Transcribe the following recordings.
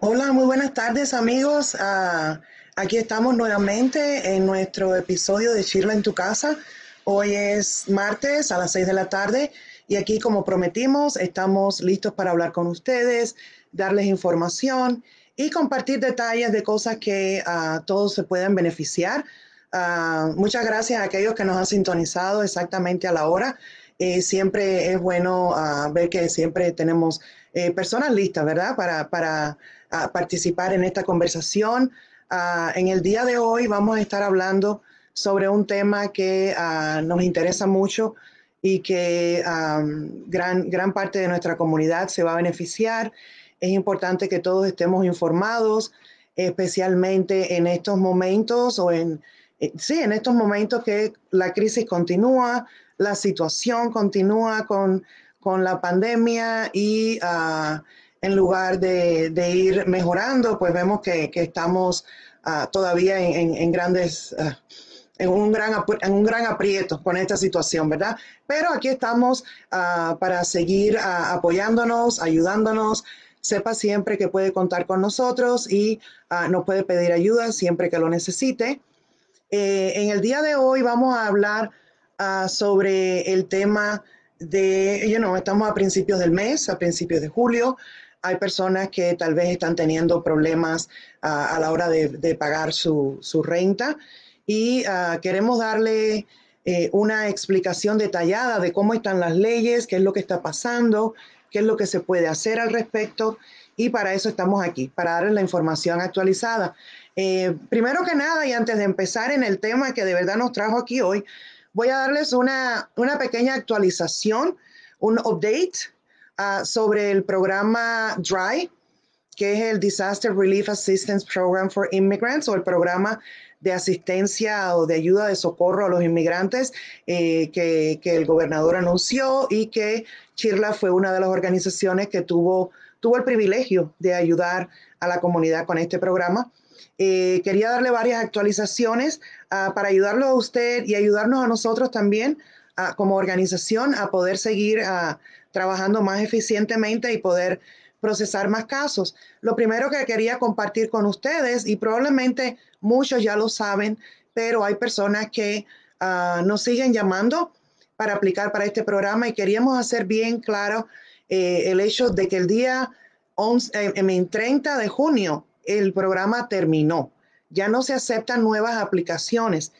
Hola, muy buenas tardes amigos. Ah, aquí estamos nuevamente en nuestro episodio de Chirla en tu casa. Hoy es martes a las 6 de la tarde y aquí como prometimos estamos listos para hablar con ustedes, darles información y compartir detalles de cosas que a ah, todos se pueden beneficiar. Ah, muchas gracias a aquellos que nos han sintonizado exactamente a la hora. Eh, siempre es bueno ver que siempre tenemos eh, personas listas, ¿verdad? Para, para participar en esta conversación. Ah, en el día de hoy vamos a estar hablando sobre un tema que ah, nos interesa mucho y que ah, gran, gran parte de nuestra comunidad se va a beneficiar. Es importante que todos estemos informados, especialmente en estos momentos o en, eh, sí, en estos momentos que la crisis continúa, la situación continúa con, con la pandemia y en lugar de, ir mejorando, pues vemos que, estamos ah, todavía en, grandes... Ah, en un, gran, aprieto con esta situación, ¿verdad? Pero aquí estamos ah, para seguir apoyándonos, ayudándonos. Sepa siempre que puede contar con nosotros y nos puede pedir ayuda siempre que lo necesite. Eh, en el día de hoy vamos a hablar sobre el tema de, you estamos a principios del mes, a principios de julio, hay personas que tal vez están teniendo problemas ah, a la hora de, pagar su, renta y ah, queremos darle eh, una explicación detallada de cómo están las leyes, qué es lo que está pasando, qué es lo que se puede hacer al respecto y para eso estamos aquí, para darles la información actualizada. Eh, primero que nada, y antes de empezar en el tema que de verdad nos trajo aquí hoy, voy a darles una, una pequeña actualización, un update Ah, sobre el programa DRY, que es el Disaster Relief Assistance Program for Immigrants o el programa de asistencia o de ayuda de socorro a los inmigrantes eh, que, que, el gobernador anunció y que Chirla fue una de las organizaciones que tuvo, tuvo el privilegio de ayudar a la comunidad con este programa. Eh, quería darle varias actualizaciones ah, para ayudarlo a usted y ayudarnos a nosotros también ah, como organización a poder seguir a trabajando más eficientemente y poder procesar más casos. Lo primero que quería compartir con ustedes, y probablemente muchos ya lo saben, pero hay personas que ah, nos siguen llamando para aplicar para este programa y queríamos hacer bien claro eh, el hecho de que el día 30 eh, de junio el programa terminó. Ya no se aceptan nuevas aplicaciones.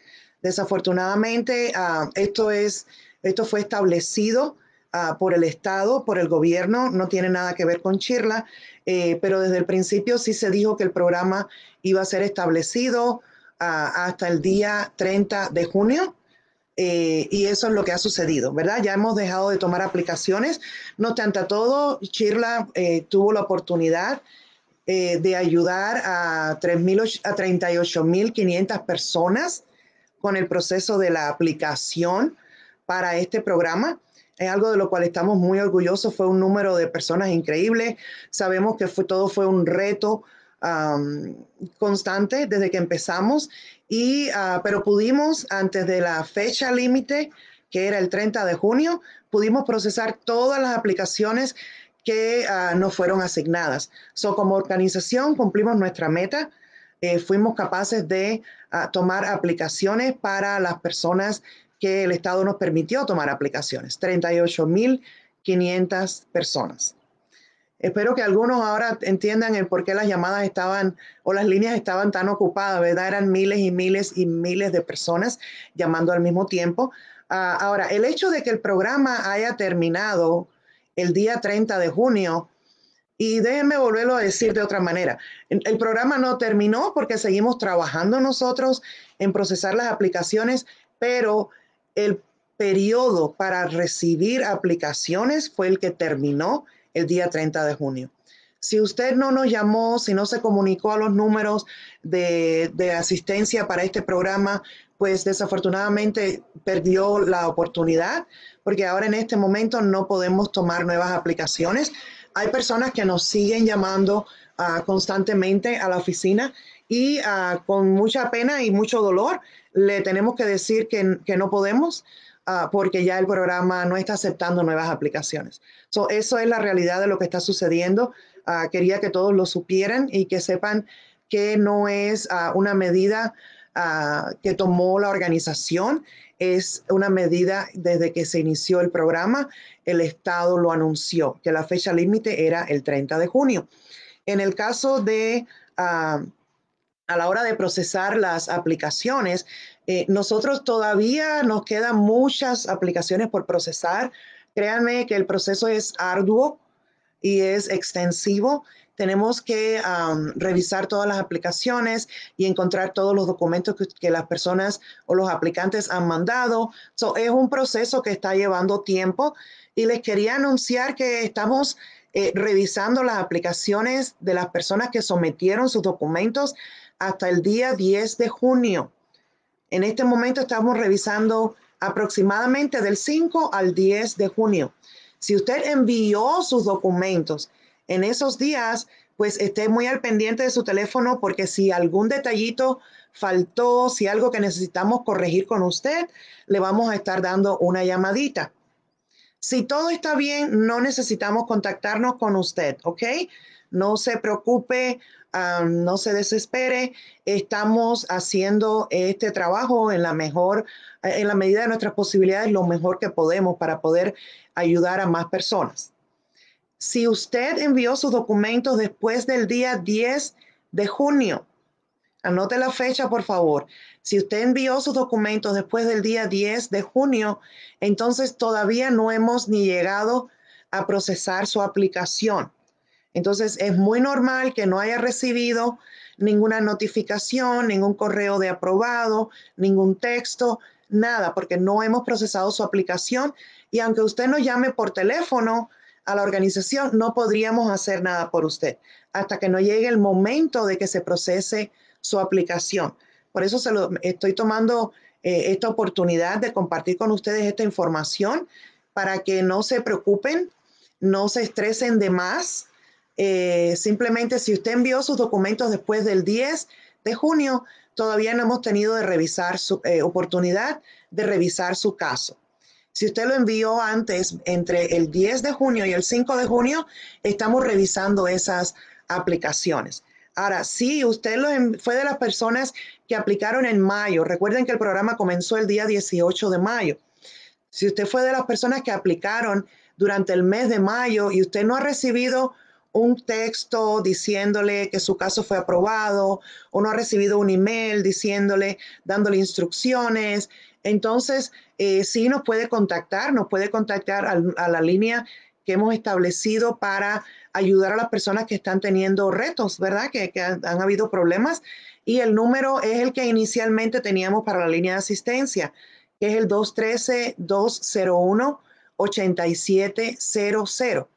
Desafortunadamente, ah, esto, es, esto fue establecido Ah, por el Estado, por el gobierno, no tiene nada que ver con Chirla, eh, pero desde el principio sí se dijo que el programa iba a ser establecido ah, hasta el día 30 de junio. Eh, y eso es lo que ha sucedido, ¿verdad? Ya hemos dejado de tomar aplicaciones. No obstante a todo, Chirla eh, tuvo la oportunidad de ayudar a, 38.500 personas con el proceso de la aplicación para este programa es algo de lo cual estamos muy orgullosos. Fue un número de personas increíble. Sabemos que todo fue un reto constante desde que empezamos, y, ah, pero pudimos, antes de la fecha límite, que era el 30 de junio, pudimos procesar todas las aplicaciones que ah, nos fueron asignadas. So, como organización cumplimos nuestra meta. Eh, fuimos capaces de ah, tomar aplicaciones para las personas que el Estado nos permitió tomar aplicaciones, 38.500 personas. Espero que algunos ahora entiendan el por qué las llamadas estaban o las líneas estaban tan ocupadas, ¿verdad? Eran miles y miles y miles de personas llamando al mismo tiempo. Ah, ahora, el hecho de que el programa haya terminado el día 30 de junio, y déjenme volverlo a decir de otra manera, el programa no terminó porque seguimos trabajando nosotros en procesar las aplicaciones, pero el periodo para recibir aplicaciones fue el que terminó el día 30 de junio. Si usted no nos llamó, si no se comunicó a los números de, de asistencia para este programa, pues desafortunadamente perdió la oportunidad, porque ahora en este momento no podemos tomar nuevas aplicaciones. Hay personas que nos siguen llamando ah, constantemente a la oficina y ah, con mucha pena y mucho dolor le tenemos que decir que, que no podemos ah, porque ya el programa no está aceptando nuevas aplicaciones. eso es la realidad de lo que está sucediendo. Ah, quería que todos lo supieran y que sepan que no es ah, una medida que tomó la organización, es una medida desde que se inició el programa, el Estado lo anunció, que la fecha límite era el 30 de junio. En el caso de a la hora de procesar las aplicaciones. Eh, nosotros todavía nos quedan muchas aplicaciones por procesar. Créanme que el proceso es arduo y es extensivo. Tenemos que revisar todas las aplicaciones y encontrar todos los documentos que, las personas o los aplicantes han mandado. es un proceso que está llevando tiempo y les quería anunciar que estamos eh, revisando las aplicaciones de las personas que sometieron sus documentos hasta el día 10 de junio. En este momento estamos revisando aproximadamente del 5 al 10 de junio. Si usted envió sus documentos en esos días, pues esté muy al pendiente de su teléfono porque si algún detallito faltó, si algo que necesitamos corregir con usted, le vamos a estar dando una llamadita. Si todo está bien, no necesitamos contactarnos con usted, ¿ok? No se preocupe Ah, no se desespere, estamos haciendo este trabajo en la mejor, eh, en la medida de nuestras posibilidades, lo mejor que podemos para poder ayudar a más personas. Si usted envió sus documentos después del día 10 de junio, anote la fecha por favor. Si usted envió sus documentos después del día 10 de junio, entonces todavía no hemos ni llegado a procesar su aplicación. Entonces, es muy normal que no haya recibido ninguna notificación, ningún correo de aprobado, ningún texto, nada, porque no hemos procesado su aplicación y aunque usted nos llame por teléfono a la organización, no podríamos hacer nada por usted hasta que no llegue el momento de que se procese su aplicación. Por eso estoy tomando eh, esta oportunidad de compartir con ustedes esta información para que no se preocupen, no se estresen de más eh, simplemente si usted envió sus documentos después del 10 de junio, todavía no hemos tenido de revisar su, eh, oportunidad de revisar su caso. Si usted lo envió antes, entre el 10 de junio y el 5 de junio, estamos revisando esas aplicaciones. Ahora, si usted fue de las personas que aplicaron en mayo, recuerden que el programa comenzó el día 18 de mayo. Si usted fue de las personas que aplicaron durante el mes de mayo y usted no ha recibido un texto diciéndole que su caso fue aprobado o no ha recibido un email diciéndole, dándole instrucciones. Entonces, eh, sí nos puede contactar, nos puede contactar a, la línea que hemos establecido para ayudar a las personas que están teniendo retos, ¿verdad? Que, han, habido problemas. Y el número es el que inicialmente teníamos para la línea de asistencia, que es el 213-201-8700.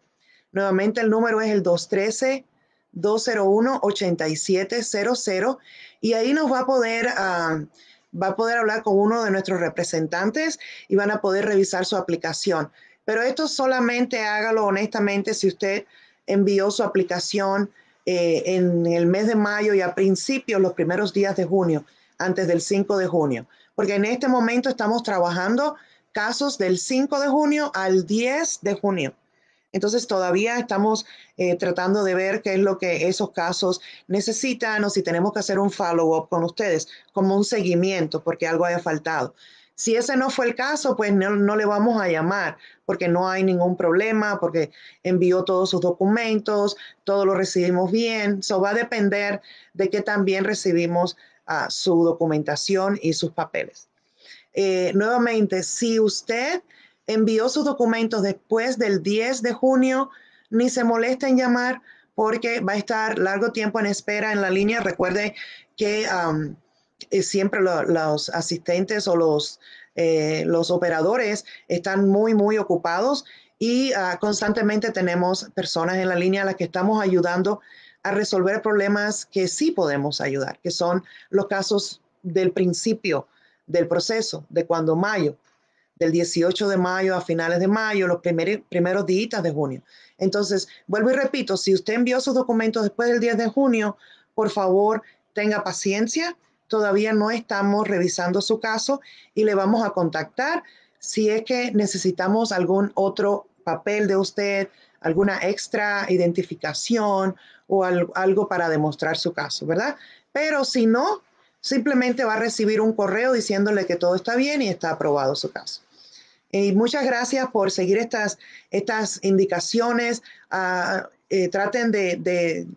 Nuevamente el número es el 213-201-8700 y ahí nos va a poder... Ah, va a poder hablar con uno de nuestros representantes y van a poder revisar su aplicación. Pero esto solamente hágalo honestamente si usted envió su aplicación eh, en el mes de mayo y a principios, los primeros días de junio, antes del 5 de junio. Porque en este momento estamos trabajando casos del 5 de junio al 10 de junio. Entonces todavía estamos eh, tratando de ver qué es lo que esos casos necesitan o si tenemos que hacer un follow-up con ustedes, como un seguimiento, porque algo haya faltado. Si ese no fue el caso, pues no, le vamos a llamar porque no hay ningún problema, porque envió todos sus documentos, todo lo recibimos bien. Eso va a depender de que también recibimos ah, su documentación y sus papeles. Eh, nuevamente, si usted envió sus documentos después del 10 de junio, ni se molesta en llamar porque va a estar largo tiempo en espera en la línea. Recuerde que um, eh, siempre los asistentes o los, eh, los operadores están muy, muy ocupados y ah, constantemente tenemos personas en la línea a las que estamos ayudando a resolver problemas que sí podemos ayudar, que son los casos del principio del proceso, de cuando mayo del 18 de mayo a finales de mayo, los primeros, primeros días de junio. Entonces, vuelvo y repito, si usted envió sus documentos después del 10 de junio, por favor, tenga paciencia. Todavía no estamos revisando su caso y le vamos a contactar si es que necesitamos algún otro papel de usted, alguna extra identificación o algo para demostrar su caso, ¿verdad? Pero si no, simplemente va a recibir un correo diciéndole que todo está bien y está aprobado su caso muchas gracias por seguir estas, estas indicaciones. Ah, eh, traten de,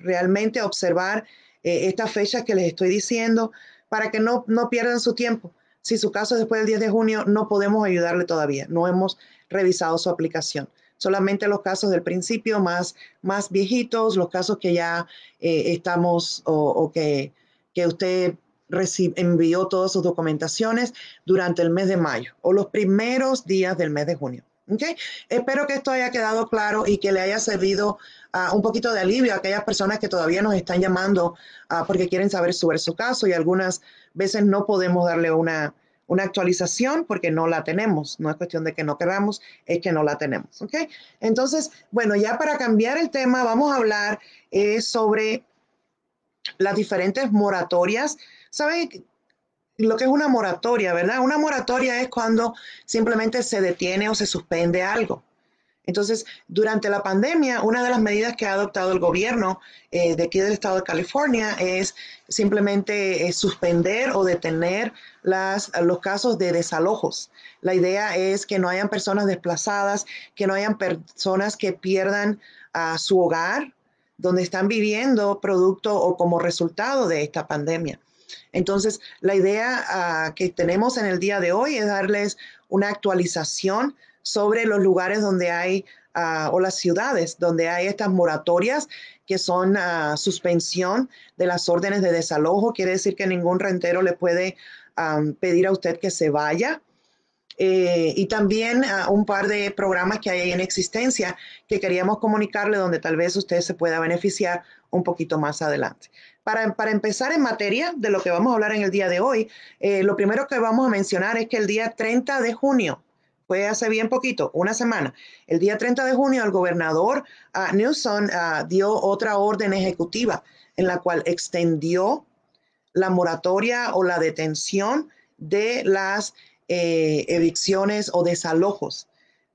realmente observar eh, estas fechas que les estoy diciendo para que no, no pierdan su tiempo. Si su caso es después del 10 de junio, no podemos ayudarle todavía. No hemos revisado su aplicación. Solamente los casos del principio más, más viejitos, los casos que ya eh, estamos o, que, que usted envió todas sus documentaciones durante el mes de mayo o los primeros días del mes de junio. ¿Okay? Espero que esto haya quedado claro y que le haya servido ah, un poquito de alivio a aquellas personas que todavía nos están llamando ah, porque quieren saber sobre su caso y algunas veces no podemos darle una, una actualización porque no la tenemos. No es cuestión de que no queramos, es que no la tenemos. Okay, Entonces, bueno, ya para cambiar el tema, vamos a hablar eh, sobre las diferentes moratorias ¿Saben lo que es una moratoria, verdad? Una moratoria es cuando simplemente se detiene o se suspende algo. Entonces, durante la pandemia, una de las medidas que ha adoptado el gobierno eh, de aquí del estado de California es simplemente eh, suspender o detener los casos de desalojos. La idea es que no hayan personas desplazadas, que no hayan personas que pierdan su hogar donde están viviendo producto o como resultado de esta pandemia. Entonces, la idea ah, que tenemos en el día de hoy es darles una actualización sobre los lugares donde hay ah, o las ciudades donde hay estas moratorias que son ah, suspensión de las órdenes de desalojo. Quiere decir que ningún rentero le puede pedir a usted que se vaya. Eh, y también un par de programas que hay en existencia que queríamos comunicarle donde tal vez usted se pueda beneficiar un poquito más adelante. Para, empezar en materia de lo que vamos a hablar en el día de hoy, eh, lo primero que vamos a mencionar es que el día 30 de junio, fue hace bien poquito, una semana, el día 30 de junio el gobernador Newson ah, Newsom ah, dio otra orden ejecutiva en la cual extendió la moratoria o la detención de las eh, evicciones o desalojos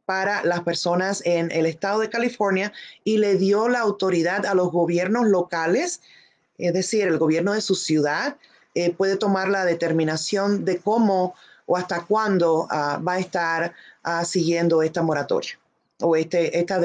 para las personas en el estado de California y le dio la autoridad a los gobiernos locales es decir, el gobierno de su ciudad eh, puede tomar la determinación de cómo o hasta cuándo ah, va a estar ah, siguiendo esta moratoria o este, esta,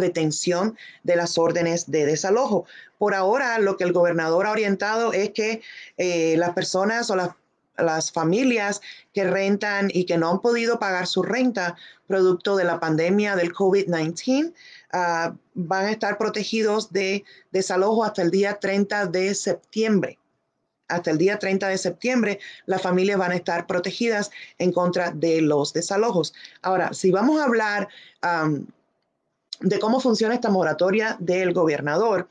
detención de las órdenes de desalojo. Por ahora, lo que el gobernador ha orientado es que eh, las personas o las, las familias que rentan y que no han podido pagar su renta producto de la pandemia del COVID-19 Ah, van a estar protegidos de desalojo hasta el día 30 de septiembre. Hasta el día 30 de septiembre, las familias van a estar protegidas en contra de los desalojos. Ahora, si vamos a hablar de cómo funciona esta moratoria del gobernador,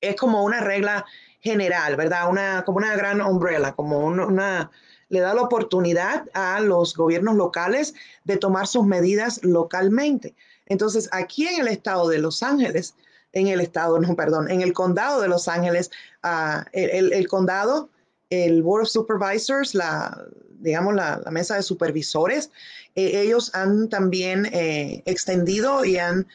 es como una regla general, ¿verdad? como una gran umbrella, como una le da la oportunidad a los gobiernos locales de tomar sus medidas localmente. Entonces, aquí en el estado de Los Ángeles, en el estado, no, perdón, en el condado de Los Ángeles, ah, el, condado, el Board of Supervisors, la, digamos, la, mesa de supervisores, e, ellos han también eh, extendido y han,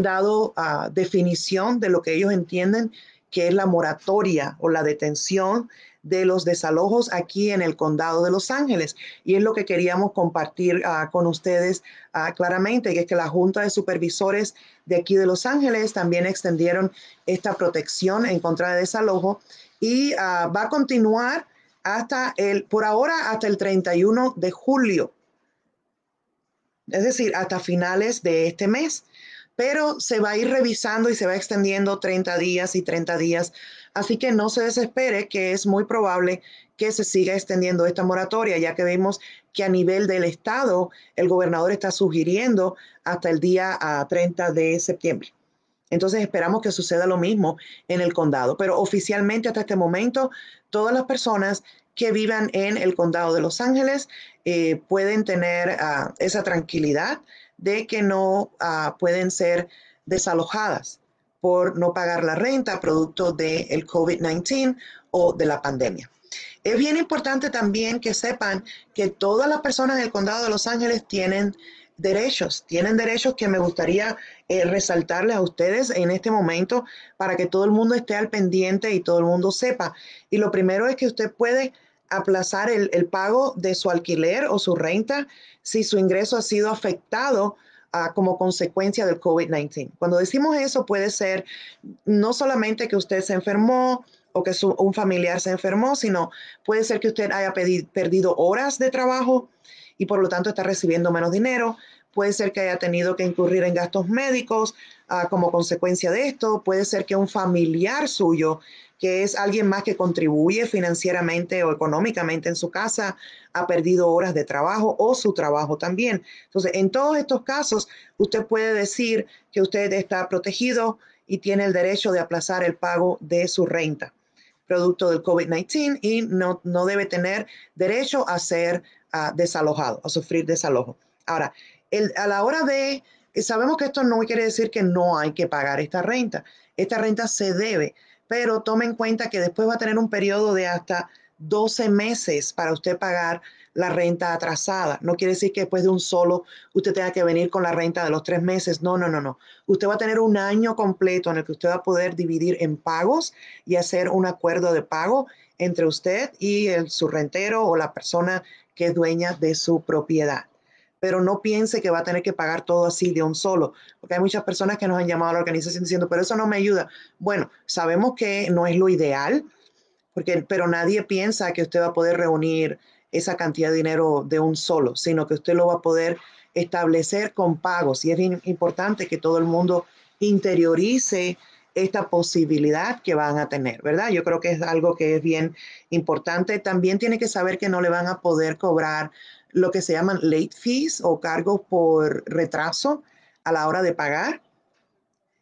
dado ah, definición de lo que ellos entienden que es la moratoria o la detención de los desalojos aquí en el condado de Los Ángeles. Y es lo que queríamos compartir ah, con ustedes ah, claramente, que es que la Junta de Supervisores de aquí de Los Ángeles también extendieron esta protección en contra de desalojo y ah, va a continuar hasta el, por ahora, hasta el 31 de julio. Es decir, hasta finales de este mes pero se va a ir revisando y se va extendiendo 30 días y 30 días Así que no se desespere que es muy probable que se siga extendiendo esta moratoria, ya que vemos que a nivel del Estado el gobernador está sugiriendo hasta el día 30 ah, de septiembre. Entonces esperamos que suceda lo mismo en el condado, pero oficialmente hasta este momento todas las personas que vivan en el condado de Los Ángeles eh, pueden tener ah, esa tranquilidad de que no ah, pueden ser desalojadas por no pagar la renta producto del el COVID-19 o de la pandemia. Es bien importante también que sepan que todas las personas del condado de Los Ángeles tienen derechos, tienen derechos que me gustaría eh, resaltarles a ustedes en este momento para que todo el mundo esté al pendiente y todo el mundo sepa. Y lo primero es que usted puede aplazar el, el pago de su alquiler o su renta si su ingreso ha sido afectado como consecuencia del COVID-19. Cuando decimos eso puede ser no solamente que usted se enfermó o que un familiar se enfermó, sino puede ser que usted haya perdido horas de trabajo y por lo tanto está recibiendo menos dinero. Puede ser que haya tenido que incurrir en gastos médicos ah, como consecuencia de esto. Puede ser que un familiar suyo que es alguien más que contribuye financieramente o económicamente en su casa, ha perdido horas de trabajo o su trabajo también. Entonces, en todos estos casos, usted puede decir que usted está protegido y tiene el derecho de aplazar el pago de su renta, producto del COVID-19, y no, no, debe tener derecho a ser ah, desalojado, a sufrir desalojo. Ahora, a la hora de, eh, sabemos que esto no quiere decir que no hay que pagar esta renta. Esta renta se debe, pero tome en cuenta que después va a tener un periodo de hasta 12 meses para usted pagar la renta atrasada. No quiere decir que después de un solo usted tenga que venir con la renta de los tres meses. No, no, no, no. Usted va a tener un año completo en el que usted va a poder dividir en pagos y hacer un acuerdo de pago entre usted y el, su rentero o la persona que es dueña de su propiedad pero no piense que va a tener que pagar todo así de un solo, porque hay muchas personas que nos han llamado a la organización diciendo, pero eso no me ayuda. Bueno, sabemos que no es lo ideal, porque, pero nadie piensa que usted va a poder reunir esa cantidad de dinero de un solo, sino que usted lo va a poder establecer con pagos. Y es importante que todo el mundo interiorice esta posibilidad que van a tener, ¿verdad? Yo creo que es algo que es bien importante. También tiene que saber que no le van a poder cobrar lo que se llaman late fees o cargos por retraso a la hora de pagar.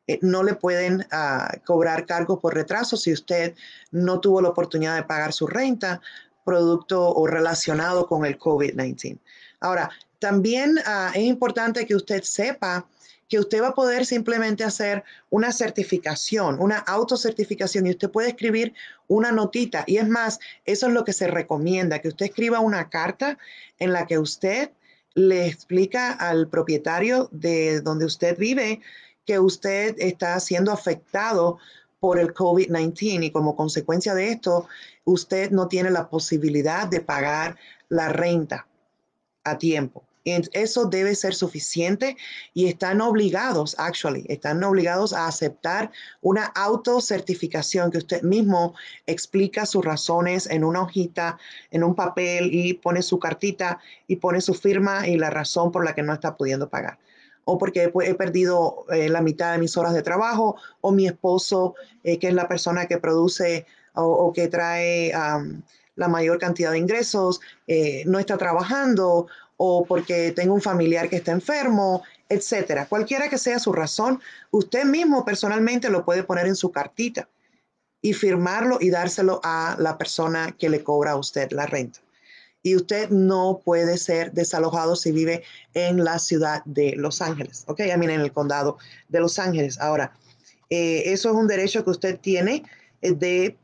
Eh, no le pueden ah, cobrar cargos por retraso si usted no tuvo la oportunidad de pagar su renta producto o relacionado con el COVID-19. Ahora, también ah, es importante que usted sepa que usted va a poder simplemente hacer una certificación, una autocertificación y usted puede escribir una notita. Y es más, eso es lo que se recomienda, que usted escriba una carta en la que usted le explica al propietario de donde usted vive que usted está siendo afectado por el COVID-19 y como consecuencia de esto, usted no tiene la posibilidad de pagar la renta a tiempo. Eso debe ser suficiente y están obligados, actually, están obligados a aceptar una autocertificación que usted mismo explica sus razones en una hojita, en un papel y pone su cartita y pone su firma y la razón por la que no está pudiendo pagar o porque he, perdido eh, la mitad de mis horas de trabajo, o mi esposo, eh, que es la persona que produce o, que trae la mayor cantidad de ingresos, eh, no está trabajando o porque tengo un familiar que está enfermo, etcétera. Cualquiera que sea su razón, usted mismo personalmente lo puede poner en su cartita y firmarlo y dárselo a la persona que le cobra a usted la renta. Y usted no puede ser desalojado si vive en la ciudad de Los Ángeles, ¿ok? A mí en el condado de Los Ángeles. Ahora, eh, eso es un derecho que usted tiene de,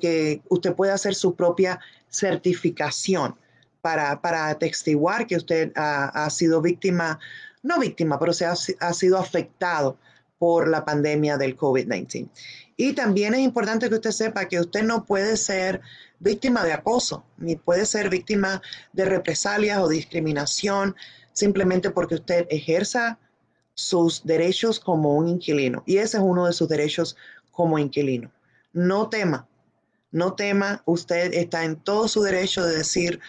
que usted pueda hacer su propia certificación para, para atestiguar que usted ha, sido víctima, no víctima, pero se ha, ha sido afectado por la pandemia del COVID-19. Y también es importante que usted sepa que usted no puede ser víctima de acoso, ni puede ser víctima de represalias o discriminación simplemente porque usted ejerza sus derechos como un inquilino. Y ese es uno de sus derechos como inquilino. No tema, no tema, usted está en todo su derecho de decir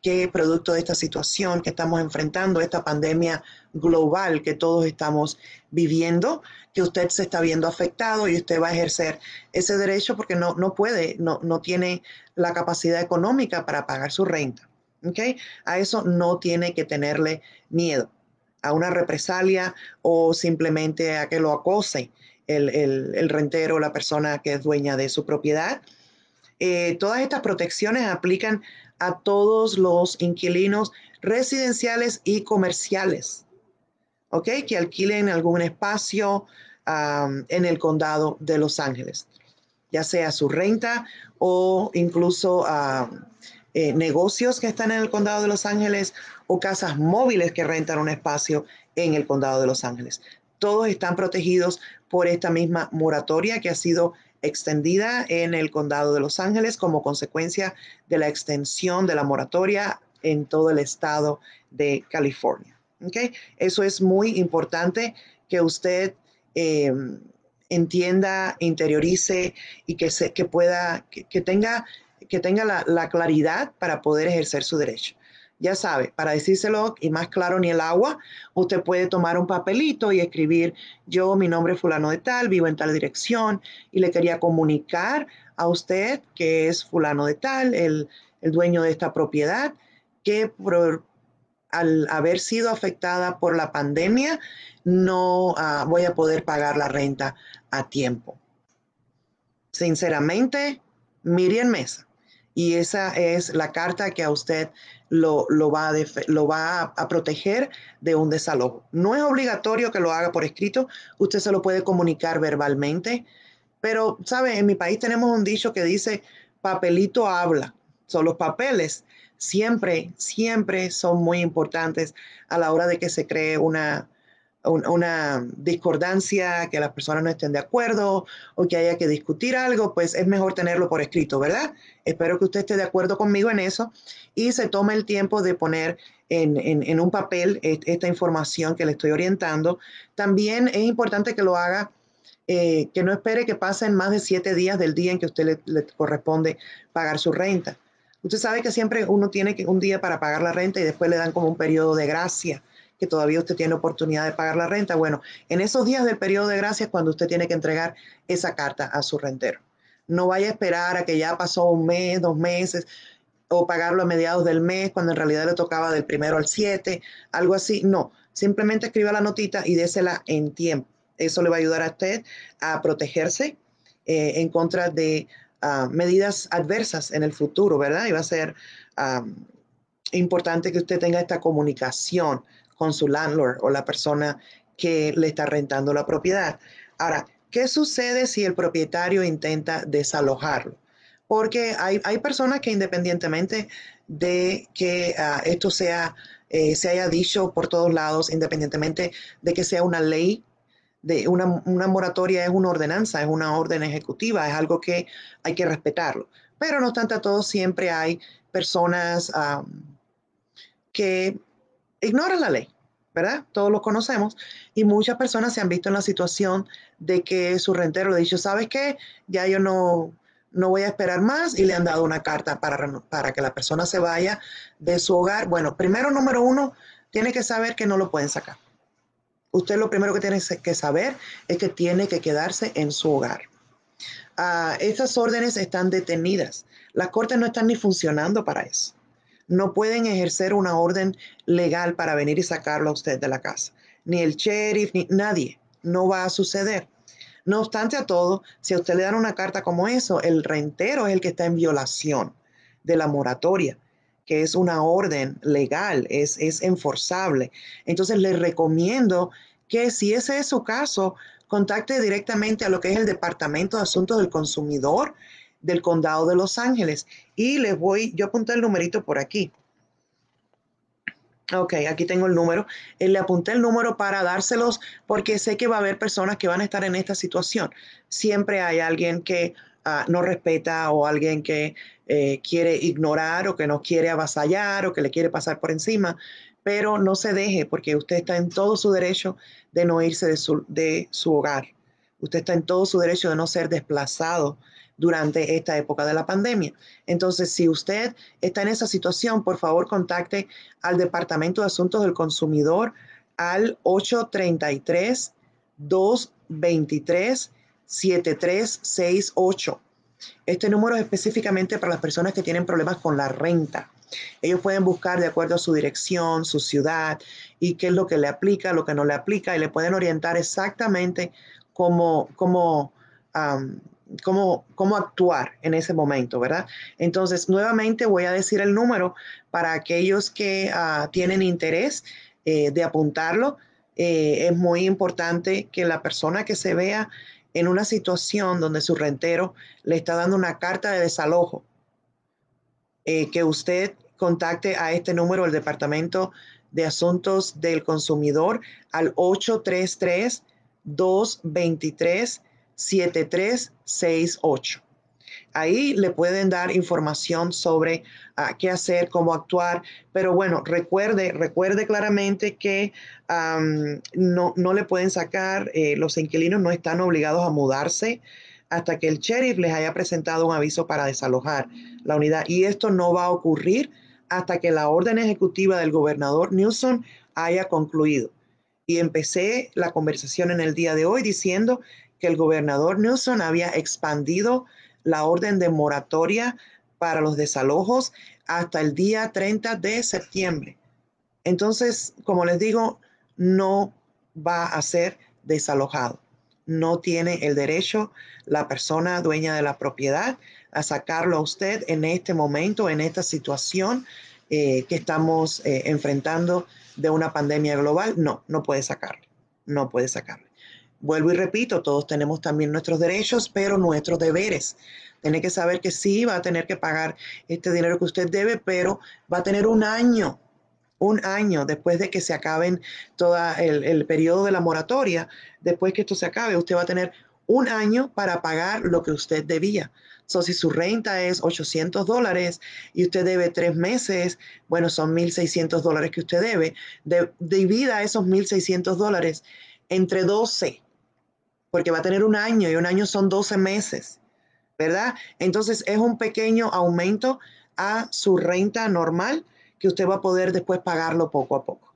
que producto de esta situación que estamos enfrentando, esta pandemia global que todos estamos viviendo, que usted se está viendo afectado y usted va a ejercer ese derecho porque no, puede, no, tiene la capacidad económica para pagar su renta. A eso no tiene que tenerle miedo, a una represalia o simplemente a que lo acose el, rentero, la persona que es dueña de su propiedad. Eh, todas estas protecciones aplican a todos los inquilinos residenciales y comerciales, ¿ok? Que alquilen algún espacio en el condado de Los Ángeles, ya sea su renta o incluso eh, negocios que están en el condado de Los Ángeles o casas móviles que rentan un espacio en el condado de Los Ángeles todos están protegidos por esta misma moratoria que ha sido extendida en el condado de Los Ángeles como consecuencia de la extensión de la moratoria en todo el estado de California. Eso es muy importante que usted em, entienda, interiorice y que, se, que pueda, que, tenga, que tenga la claridad para poder ejercer su derecho. Ya sabe, para decírselo y más claro ni el agua, usted puede tomar un papelito y escribir, yo, mi nombre es fulano de tal, vivo en tal dirección y le quería comunicar a usted que es fulano de tal, el, dueño de esta propiedad, que al haber sido afectada por la pandemia, no ah, voy a poder pagar la renta a tiempo. Sinceramente, Miriam Mesa. Y esa es la carta que a usted lo, va, a, lo va a, proteger de un desalojo. No es obligatorio que lo haga por escrito, usted se lo puede comunicar verbalmente, pero, ¿sabe? En mi país tenemos un dicho que dice, papelito habla. Son los papeles siempre, siempre son muy importantes a la hora de que se cree una, una discordancia, que las personas no estén de acuerdo o que haya que discutir algo, pues es mejor tenerlo por escrito, ¿verdad? Espero que usted esté de acuerdo conmigo en eso y se tome el tiempo de poner en, un papel e, esta información que le estoy orientando. También es importante que lo haga. Eh, que no espere que pasen más de siete días del día en que usted le, corresponde pagar su renta. Usted sabe que siempre uno tiene un día para pagar la renta y después le dan como un periodo de gracia que todavía usted tiene oportunidad de pagar la renta. Bueno, en esos días del periodo de gracia cuando usted tiene que entregar esa carta a su rentero. No vaya a esperar a que ya pasó un mes, dos meses, o pagarlo a mediados del mes, cuando en realidad le tocaba del primero al siete, algo así. No, simplemente escriba la notita y désela en tiempo. Eso le va a ayudar a usted a protegerse eh, en contra de ah, medidas adversas en el futuro, ¿verdad? Y va a ser ah, importante que usted tenga esta comunicación con su landlord o la persona que le está rentando la propiedad. Ahora, ¿qué sucede si el propietario intenta desalojarlo? Porque hay, personas que independientemente de que ah, esto sea, eh, se haya dicho por todos lados, independientemente de que sea una ley, de una, moratoria es una ordenanza, es una orden ejecutiva, es algo que hay que respetarlo. Pero no obstante a todo, siempre hay personas ah, que ignora la ley, ¿verdad? Todos lo conocemos y muchas personas se han visto en la situación de que su rentero le ha dicho, ¿sabes qué? Ya yo no, no voy a esperar más y le han dado una carta para, para que la persona se vaya de su hogar. Bueno, primero, número uno, tiene que saber que no lo pueden sacar. Usted lo primero que tiene que saber es que tiene que quedarse en su hogar. Ah, estas órdenes están detenidas. Las cortes no están ni funcionando para eso no pueden ejercer una orden legal para venir y sacarlo a usted de la casa. Ni el sheriff, ni nadie. No va a suceder. No obstante a todo, si a usted le dan una carta como eso, el rentero es el que está en violación de la moratoria, que es una orden legal, es, es enforzable. Entonces le recomiendo que si ese es su caso, contacte directamente a lo que es el Departamento de Asuntos del Consumidor del condado de Los Ángeles. Y les voy, yo apunté el numerito por aquí. Ok, aquí tengo el número. Eh, le apunté el número para dárselos porque sé que va a haber personas que van a estar en esta situación. Siempre hay alguien que ah, no respeta o alguien que eh, quiere ignorar o que no quiere avasallar o que le quiere pasar por encima, pero no se deje porque usted está en todo su derecho de no irse de de su hogar. Usted está en todo su derecho de no ser desplazado durante esta época de la pandemia. Entonces, si usted está en esa situación, por favor contacte al Departamento de Asuntos del Consumidor al 833 223 7368. Este número es específicamente para las personas que tienen problemas con la renta. Ellos pueden buscar de acuerdo a su dirección, su ciudad y qué es lo que le aplica, lo que no le aplica y le pueden orientar exactamente cómo, cómo cómo, cómo actuar en ese momento, ¿verdad? Entonces, nuevamente voy a decir el número para aquellos que ah, tienen interés eh, de apuntarlo. Eh, es muy importante que la persona que se vea en una situación donde su rentero le está dando una carta de desalojo, eh, que usted contacte a este número, el Departamento de Asuntos del Consumidor, al 833 223 7368. Ahí le pueden dar información sobre ah, qué hacer, cómo actuar, pero bueno, recuerde, recuerde claramente que no, le pueden sacar, eh, los inquilinos no están obligados a mudarse hasta que el sheriff les haya presentado un aviso para desalojar la unidad. Y esto no va a ocurrir hasta que la orden ejecutiva del gobernador Newsom haya concluido. Y empecé la conversación en el día de hoy diciendo que el gobernador Nelson había expandido la orden de moratoria para los desalojos hasta el día 30 de septiembre. Entonces, como les digo, no va a ser desalojado. No tiene el derecho la persona dueña de la propiedad a sacarlo a usted en este momento, en esta situación eh, que estamos eh, enfrentando de una pandemia global. No, no puede sacarlo, no puede sacarlo vuelvo y repito, todos tenemos también nuestros derechos, pero nuestros deberes. Tiene que saber que sí va a tener que pagar este dinero que usted debe, pero va a tener un año, un año después de que se acaben todo el, periodo de la moratoria, después que esto se acabe, usted va a tener un año para pagar lo que usted debía. So, si su renta es 800 dólares y usted debe tres meses, bueno, son 1.600 dólares que usted debe. divida esos 1.600 dólares entre 12 porque va a tener un año y un año son 12 meses, ¿verdad? Entonces es un pequeño aumento a su renta normal que usted va a poder después pagarlo poco a poco.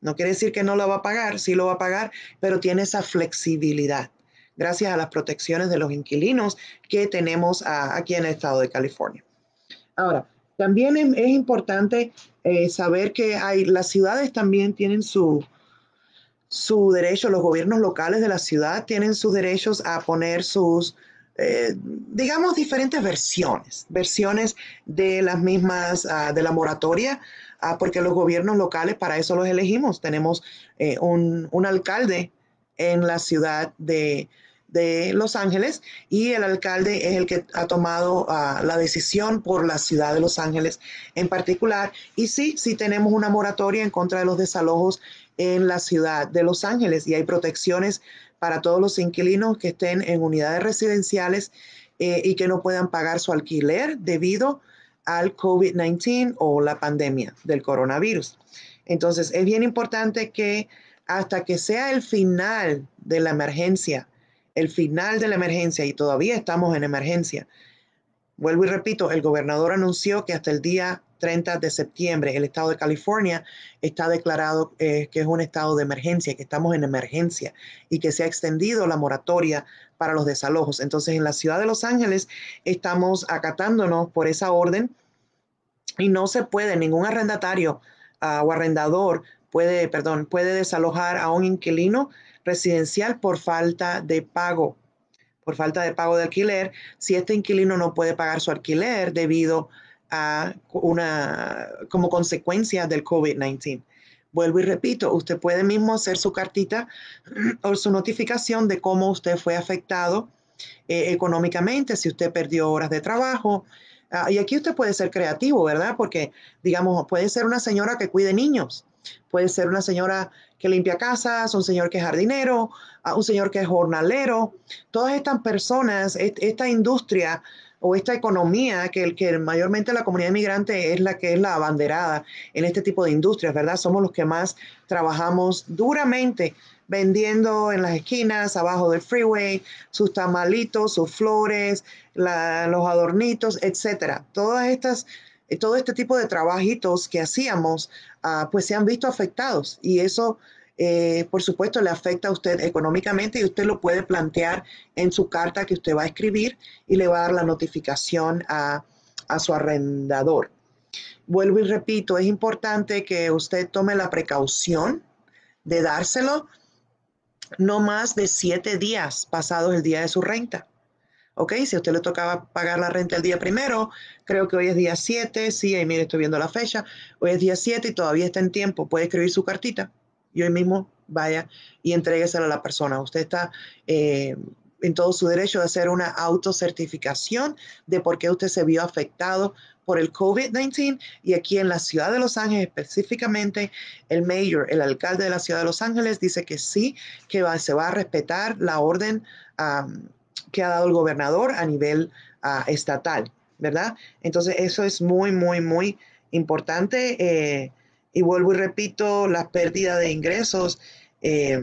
No quiere decir que no lo va a pagar, sí lo va a pagar, pero tiene esa flexibilidad gracias a las protecciones de los inquilinos que tenemos aquí en el estado de California. Ahora, también es, importante eh, saber que las ciudades también tienen su, su derecho, los gobiernos locales de la ciudad tienen sus derechos a poner sus, eh, digamos, diferentes versiones, versiones de las mismas, ah, de la moratoria, ah, porque los gobiernos locales para eso los elegimos. Tenemos eh, un, alcalde en la ciudad de, Los Ángeles y el alcalde es el que ha tomado ah, la decisión por la ciudad de Los Ángeles en particular. Y sí, sí tenemos una moratoria en contra de los desalojos en la ciudad de Los Ángeles y hay protecciones para todos los inquilinos que estén en unidades residenciales eh, y que no puedan pagar su alquiler debido al COVID-19 o la pandemia del coronavirus. Entonces, es bien importante que hasta que sea el final de la emergencia, el final de la emergencia, y todavía estamos en emergencia, vuelvo y repito, el gobernador anunció que hasta el día 30 de septiembre. El estado de California está declarado eh, que es un estado de emergencia, que estamos en emergencia y que se ha extendido la moratoria para los desalojos. Entonces, en la ciudad de Los Ángeles estamos acatándonos por esa orden y no se puede, ningún arrendatario ah, o arrendador puede, perdón, puede desalojar a un inquilino residencial por falta de pago por falta de pago de alquiler, si este inquilino no puede pagar su alquiler debido a como consecuencia del COVID-19. Vuelvo y repito, usted puede mismo hacer su cartita o su notificación de cómo usted fue afectado eh, económicamente, si usted perdió horas de trabajo. Ah, y aquí usted puede ser creativo, ¿verdad? Porque, digamos, puede ser una señora que cuide niños, puede ser una señora que limpia casas, un señor que es jardinero, ah, un señor que es jornalero. Todas estas personas, esta industria o esta economía que, que mayormente la comunidad inmigrante es la que es la abanderada en este tipo de industrias, ¿verdad? Somos los que más trabajamos duramente vendiendo en las esquinas, abajo del freeway, sus tamalitos, sus flores, los adornitos, etcétera. Todas estas todo este tipo de trabajitos que hacíamos, ah, pues se han visto afectados y eso eh, por supuesto, le afecta a usted económicamente y usted lo puede plantear en su carta que usted va a escribir y le va a dar la notificación a, a su arrendador. Vuelvo y repito, es importante que usted tome la precaución de dárselo no más de siete días pasados el día de su renta. ¿ok? Si a usted le tocaba pagar la renta el día primero, creo que hoy es día 7, sí, ahí mire, estoy viendo la fecha, hoy es día 7 y todavía está en tiempo, puede escribir su cartita y hoy mismo vaya y entregueselo a la persona. Usted está eh, en todo su derecho de hacer una autocertificación de por qué usted se vio afectado por el COVID-19 y aquí en la ciudad de Los Ángeles específicamente el mayor, el alcalde de la ciudad de Los Ángeles dice que sí, que se va a respetar la orden que ha dado el gobernador a nivel ah, estatal, ¿verdad? Entonces eso es muy, muy, muy importante. Eh, y vuelvo y repito, la pérdida de ingresos eh,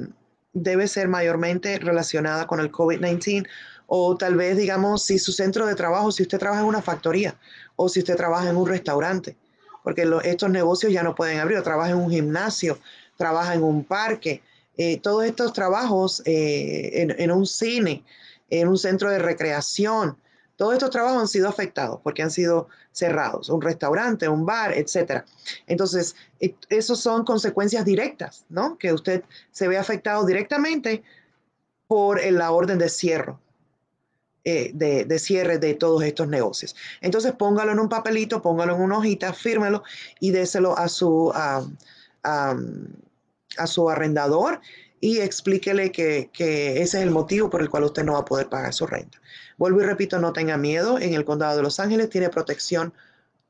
debe ser mayormente relacionada con el COVID-19 o tal vez, digamos, si su centro de trabajo, si usted trabaja en una factoría o si usted trabaja en un restaurante, porque estos negocios ya no pueden abrir, o trabaja en un gimnasio, trabaja en un parque, eh, todos estos trabajos eh, en, un cine, en un centro de recreación, todos estos trabajos han sido afectados porque han sido cerrados, un restaurante, un bar, etc. Entonces, eh, esas son consecuencias directas, ¿no? Que usted se ve afectado directamente por eh, la orden de cierre, eh, de, cierre de todos estos negocios. Entonces, póngalo en un papelito, póngalo en una hojita, fírmelo y déselo a su, a su arrendador y explíquele que, ese es el motivo por el cual usted no va a poder pagar su renta. Vuelvo y repito, no tenga miedo. En el condado de Los Ángeles tiene protección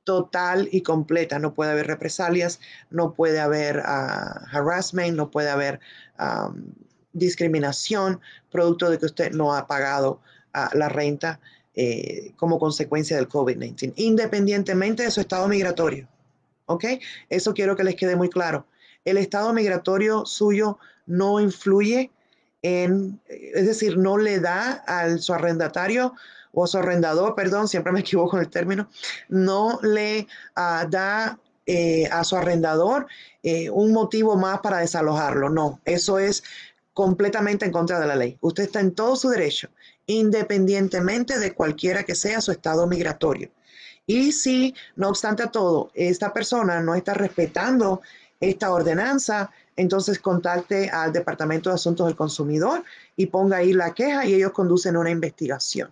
total y completa. No puede haber represalias, no puede haber ah, harassment, no puede haber discriminación producto de que usted no ha pagado ah, la renta eh, como consecuencia del COVID-19, independientemente de su estado migratorio. ¿Ok? Eso quiero que les quede muy claro. El estado migratorio suyo no influye en, es decir, no le da al su arrendatario o su arrendador, perdón, siempre me equivoco en el término, no le ah, da eh, a su arrendador eh, un motivo más para desalojarlo. No, eso es completamente en contra de la ley. Usted está en todo su derecho, independientemente de cualquiera que sea su estado migratorio. Y si, no obstante a todo, esta persona no está respetando esta ordenanza, entonces contacte al Departamento de Asuntos del Consumidor y ponga ahí la queja y ellos conducen una investigación.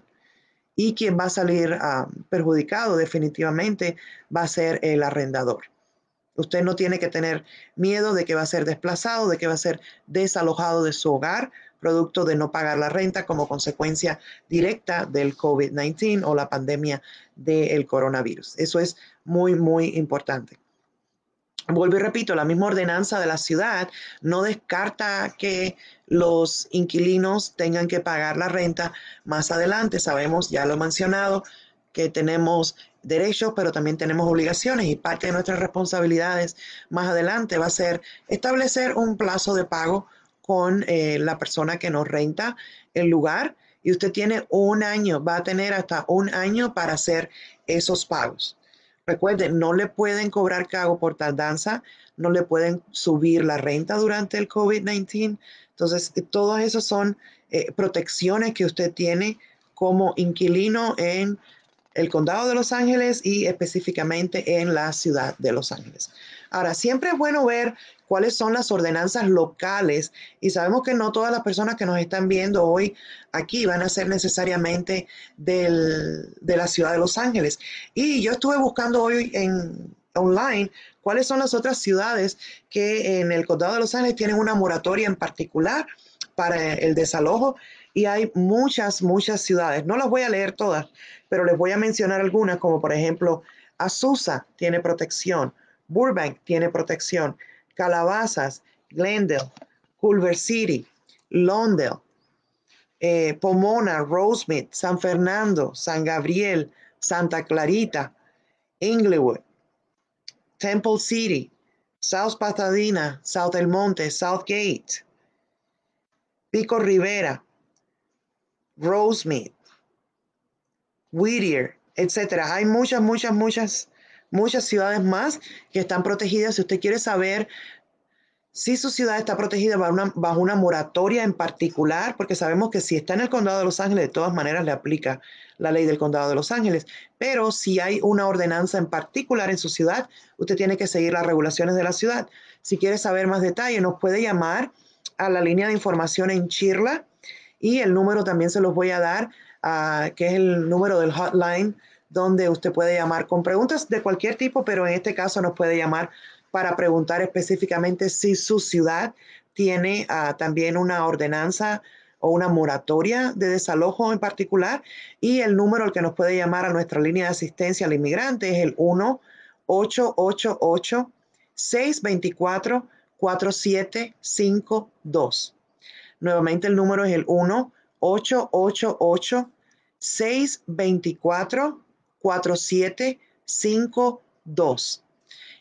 Y quien va a salir ah, perjudicado definitivamente va a ser el arrendador. Usted no tiene que tener miedo de que va a ser desplazado, de que va a ser desalojado de su hogar, producto de no pagar la renta como consecuencia directa del COVID-19 o la pandemia del coronavirus. Eso es muy, muy importante vuelvo y repito, la misma ordenanza de la ciudad no descarta que los inquilinos tengan que pagar la renta más adelante. Sabemos, ya lo he mencionado, que tenemos derechos, pero también tenemos obligaciones y parte de nuestras responsabilidades más adelante va a ser establecer un plazo de pago con eh, la persona que nos renta el lugar y usted tiene un año, va a tener hasta un año para hacer esos pagos. Recuerden, no le pueden cobrar cargo por tardanza, no le pueden subir la renta durante el COVID-19. Entonces, eh, todas esas son eh, protecciones que usted tiene como inquilino en el condado de Los Ángeles y específicamente en la ciudad de Los Ángeles. Ahora, siempre es bueno ver cuáles son las ordenanzas locales y sabemos que no todas las personas que nos están viendo hoy aquí van a ser necesariamente de la ciudad de Los Ángeles. Y yo estuve buscando hoy en online cuáles son las otras ciudades que en el condado de Los Ángeles tienen una moratoria en particular para el desalojo y hay muchas, muchas ciudades. No las voy a leer todas, pero les voy a mencionar algunas, como por ejemplo Azusa tiene protección. Burbank tiene protección. Calabazas, Glendale, Culver City, londel, eh, Pomona, Rosemead, San Fernando, San Gabriel, Santa Clarita, Inglewood, Temple City, South Pasadena, South El Monte, South Gate, Pico Rivera, Rosemead, Whittier, etc. Hay muchas, muchas, muchas muchas ciudades más que están protegidas. Si usted quiere saber si su ciudad está protegida bajo una, moratoria en particular, porque sabemos que si está en el condado de Los Ángeles, de todas maneras le aplica la ley del condado de Los Ángeles, pero si hay una ordenanza en particular en su ciudad, usted tiene que seguir las regulaciones de la ciudad. Si quiere saber más detalles, nos puede llamar a la línea de información en Chirla y el número también se los voy a dar, ah, que es el número del hotline donde usted puede llamar con preguntas de cualquier tipo, pero en este caso nos puede llamar para preguntar específicamente si su ciudad tiene ah, también una ordenanza o una moratoria de desalojo en particular. Y el número al que nos puede llamar a nuestra línea de asistencia al inmigrante es el 1-888-624-4752. Nuevamente el número es el 1-888-624-4752. 4752.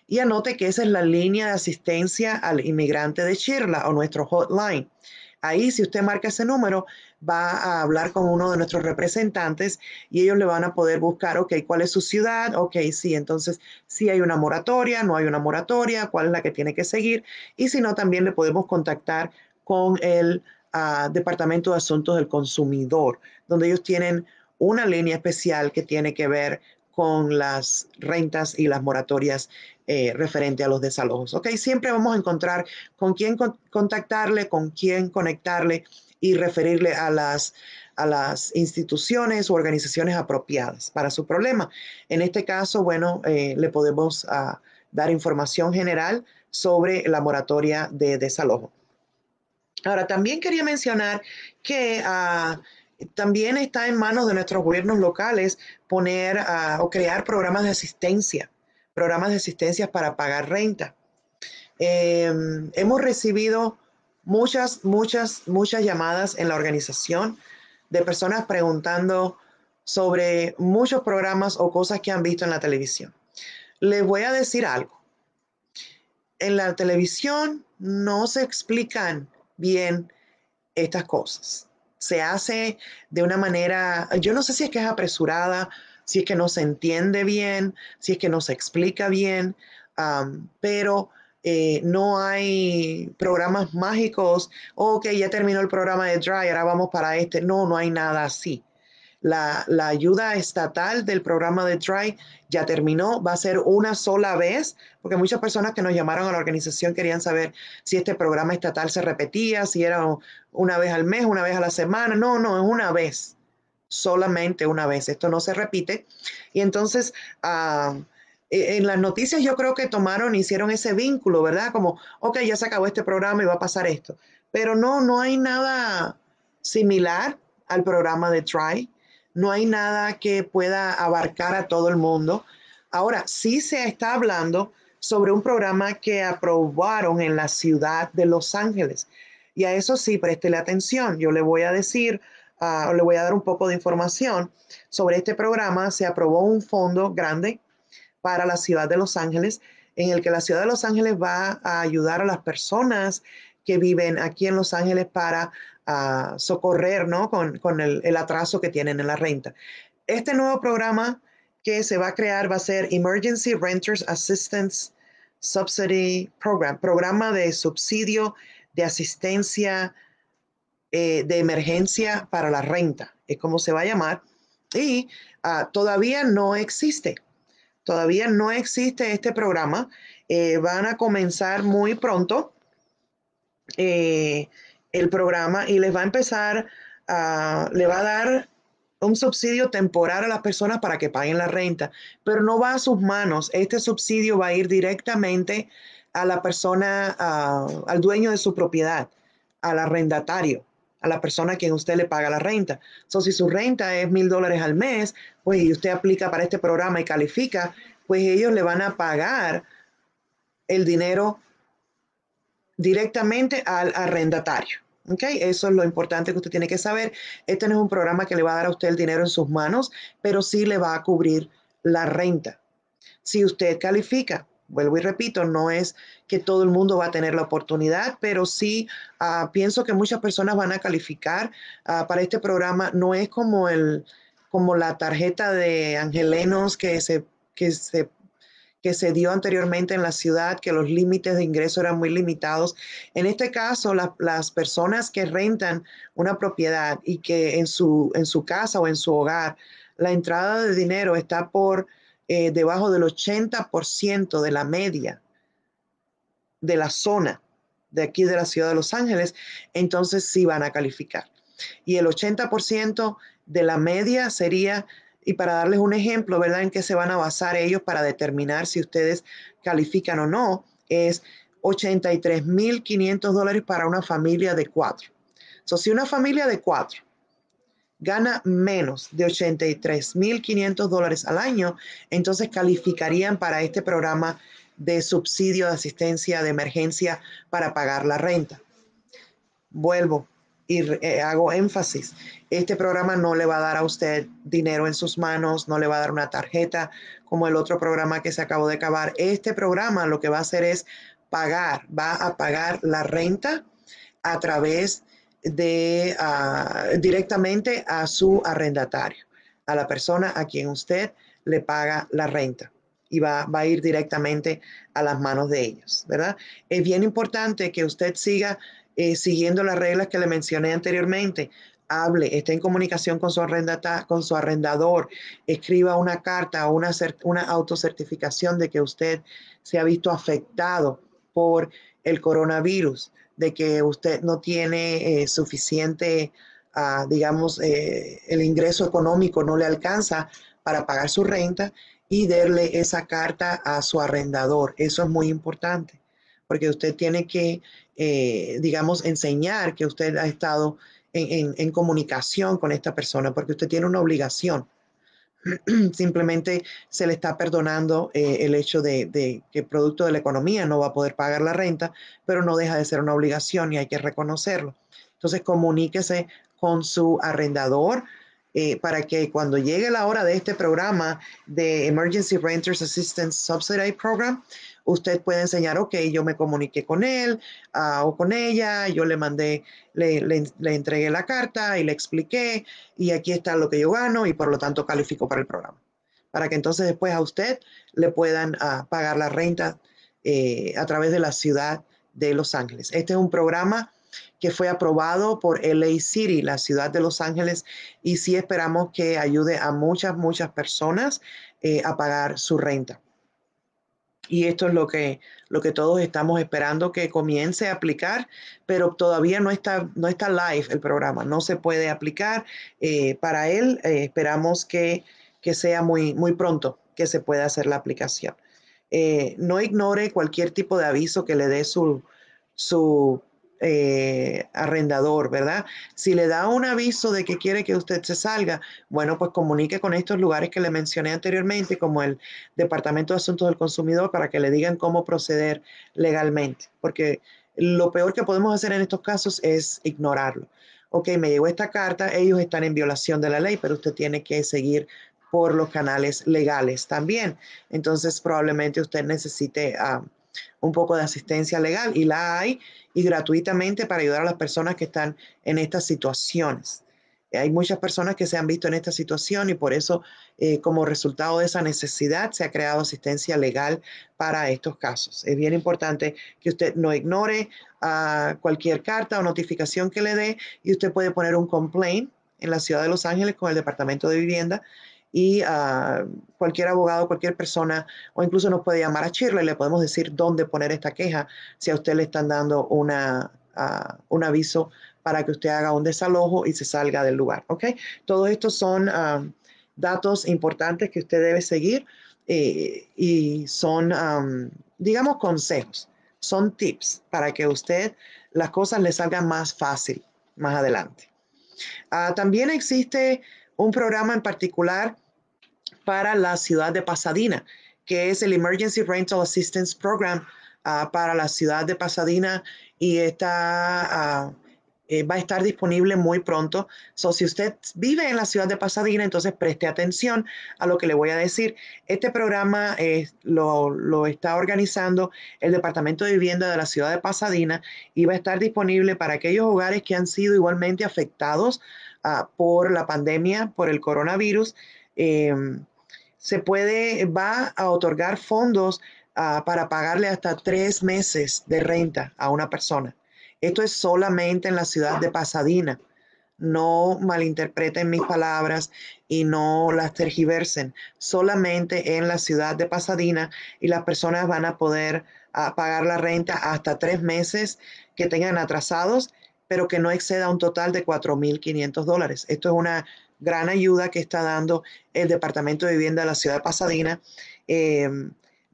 Y anote que esa es la línea de asistencia al inmigrante de Shirla o nuestro hotline. Ahí, si usted marca ese número, va a hablar con uno de nuestros representantes y ellos le van a poder buscar, ok, ¿cuál es su ciudad? Ok, sí, entonces, si hay una moratoria, no hay una moratoria, ¿cuál es la que tiene que seguir? Y si no, también le podemos contactar con el ah, Departamento de Asuntos del Consumidor, donde ellos tienen una línea especial que tiene que ver con las rentas y las moratorias eh, referente a los desalojos. ¿ok? Siempre vamos a encontrar con quién contactarle, con quién conectarle y referirle a las, a las instituciones o organizaciones apropiadas para su problema. En este caso, bueno, eh, le podemos ah, dar información general sobre la moratoria de desalojo. Ahora, también quería mencionar que... Ah, también está en manos de nuestros gobiernos locales poner ah, o crear programas de asistencia, programas de asistencia para pagar renta. Em, hemos recibido muchas, muchas, muchas llamadas en la organización de personas preguntando sobre muchos programas o cosas que han visto en la televisión. Les voy a decir algo. En la televisión no se explican bien estas cosas se hace de una manera, yo no sé si es que es apresurada, si es que no se entiende bien, si es que no se explica bien, pero eh, no hay programas mágicos, ok, ya terminó el programa de Dry, ahora vamos para este, no, no hay nada así. La, ayuda estatal del programa de TRY ya terminó, va a ser una sola vez, porque muchas personas que nos llamaron a la organización querían saber si este programa estatal se repetía, si era una vez al mes, una vez a la semana. No, no, es una vez, solamente una vez. Esto no se repite. Y entonces... Ah, e, en las noticias yo creo que tomaron, hicieron ese vínculo, ¿verdad? Como, ok, ya se acabó este programa y va a pasar esto. Pero no, no hay nada similar al programa de TRY no hay nada que pueda abarcar a todo el mundo. Ahora, sí se está hablando sobre un programa que aprobaron en la ciudad de Los Ángeles. Y a eso sí, préstele atención. Yo le voy a decir, ah, le voy a dar un poco de información sobre este programa. Se aprobó un fondo grande para la ciudad de Los Ángeles, en el que la ciudad de Los Ángeles va a ayudar a las personas que viven aquí en Los Ángeles para a socorrer ¿no? con, el, atraso que tienen en la renta. Este nuevo programa que se va a crear va a ser Emergency Renters Assistance Subsidy Program, programa de subsidio de asistencia eh, de emergencia para la renta, es como se va a llamar, y ah, todavía no existe. Todavía no existe este programa. Eh, van a comenzar muy pronto. Eh, el programa y les va a empezar a, le va a dar un subsidio temporal a las personas para que paguen la renta, pero no va a sus manos. Este subsidio va a ir directamente a la persona, al dueño de su propiedad, al arrendatario, a la persona a quien usted le paga la renta. So, si su renta es mil dólares al mes, pues y usted aplica para este programa y califica, pues ellos le van a pagar el dinero directamente al arrendatario. Okay, eso es lo importante que usted tiene que saber. Este no es un programa que le va a dar a usted el dinero en sus manos, pero sí le va a cubrir la renta. Si usted califica, vuelvo y repito, no es que todo el mundo va a tener la oportunidad, pero sí ah, pienso que muchas personas van a calificar ah, para este programa. No es como, el, como la tarjeta de angelenos que se, que se que se dio anteriormente en la ciudad, que los límites de ingreso eran muy limitados. En este caso, las personas que rentan una propiedad y que en su, en su casa o en su hogar, la entrada de dinero está por eh, debajo del 80% de la media de la zona de aquí de la ciudad de Los Ángeles, entonces sí van a calificar. Y el 80% de la media sería y para darles un ejemplo, ¿verdad?, en qué se van a basar ellos para determinar si ustedes califican o no, es 83.500 dólares para una familia de cuatro. So, si una familia de cuatro gana menos de 83.500 dólares al año, entonces calificarían para este programa de subsidio de asistencia de emergencia para pagar la renta. Vuelvo y eh, hago énfasis este programa no le va a dar a usted dinero en sus manos, no le va a dar una tarjeta como el otro programa que se acabó de acabar. Este programa lo que va a hacer es pagar, va a pagar la renta a través de ah, directamente a su arrendatario, a la persona a quien usted le paga la renta y va, a ir directamente a las manos de ellos, ¿verdad? Es bien importante que usted siga eh, siguiendo las reglas que le mencioné anteriormente hable, esté en comunicación con su, con su arrendador, escriba una carta o una, una autocertificación de que usted se ha visto afectado por el coronavirus, de que usted no tiene eh, suficiente, ah, digamos, eh, el ingreso económico no le alcanza para pagar su renta y darle esa carta a su arrendador. Eso es muy importante, porque usted tiene que, eh, digamos, enseñar que usted ha estado en, comunicación con esta persona, porque usted tiene una obligación simplemente se le está perdonando eh, el hecho de, que que producto de la economía no va a poder pagar la renta, pero no deja de ser una obligación y hay que reconocerlo. Entonces comuníquese con su arrendador eh, para que cuando llegue la hora de este programa de Emergency Renters Assistance Subsidy Program, usted puede enseñar, ok, yo me comuniqué con él ah, o con ella, yo le mandé, le, entregué la carta y le expliqué y aquí está lo que yo gano y por lo tanto califico para el programa. Para que entonces después a usted le puedan ah, pagar la renta eh, a través de la ciudad de Los Ángeles. Este es un programa que fue aprobado por LA City, la ciudad de Los Ángeles, y sí esperamos que ayude a muchas, muchas personas eh, a pagar su renta. Y esto es lo que, lo que todos estamos esperando que comience a aplicar, pero todavía no está, no está live el programa, no se puede aplicar eh, para él. Eh, esperamos que, sea muy, muy pronto que se pueda hacer la aplicación. Eh, no ignore cualquier tipo de aviso que le dé su, su eh, arrendador, ¿verdad? Si le da un aviso de que quiere que usted se salga, bueno, pues comunique con estos lugares que le mencioné anteriormente, como el Departamento de Asuntos del Consumidor, para que le digan cómo proceder legalmente, porque lo peor que podemos hacer en estos casos es ignorarlo. Ok, me llegó esta carta, ellos están en violación de la ley, pero usted tiene que seguir por los canales legales también. Entonces, probablemente usted necesite... a ah, un poco de asistencia legal y la hay y gratuitamente para ayudar a las personas que están en estas situaciones. Eh, hay muchas personas que se han visto en esta situación y por eso eh, como resultado de esa necesidad se ha creado asistencia legal para estos casos. Es bien importante que usted no ignore ah, cualquier carta o notificación que le dé y usted puede poner un complaint en la ciudad de Los Ángeles con el Departamento de Vivienda y ah, cualquier abogado, cualquier persona, o incluso nos puede llamar a Chirla y le podemos decir dónde poner esta queja si a usted le están dando una, ah, un aviso para que usted haga un desalojo y se salga del lugar. ¿ok? Todos estos son ah, datos importantes que usted debe seguir eh, y son, digamos, consejos, son tips para que usted las cosas le salgan más fácil más adelante. también existe un programa en particular para la ciudad de Pasadena, que es el Emergency Rental Assistance Program ah, para la ciudad de Pasadena y está, ah, eh, va a estar disponible muy pronto. So, si usted vive en la ciudad de Pasadena, entonces preste atención a lo que le voy a decir. Este programa eh, lo, lo está organizando el Departamento de Vivienda de la ciudad de Pasadena y va a estar disponible para aquellos hogares que han sido igualmente afectados ah, por la pandemia, por el coronavirus. Em, se puede, va a otorgar fondos ah, para pagarle hasta tres meses de renta a una persona. Esto es solamente en la ciudad de Pasadena. No malinterpreten mis palabras y no las tergiversen. Solamente en la ciudad de Pasadena y las personas van a poder ah, pagar la renta hasta tres meses que tengan atrasados, pero que no exceda un total de 4.500 dólares. Esto es una gran ayuda que está dando el Departamento de Vivienda de la Ciudad de Pasadena. Eh,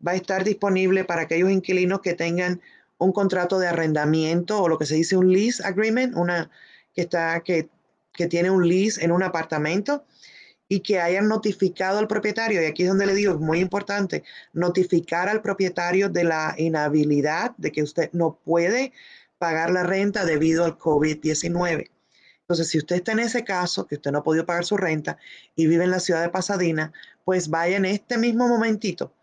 va a estar disponible para aquellos inquilinos que tengan un contrato de arrendamiento o lo que se dice un lease agreement, una que está que, que tiene un lease en un apartamento y que hayan notificado al propietario, y aquí es donde le digo, es muy importante, notificar al propietario de la inhabilidad de que usted no puede pagar la renta debido al COVID-19. Entonces, si usted está en ese caso, que usted no ha podido pagar su renta y vive en la ciudad de Pasadena, pues vaya en este mismo momentito,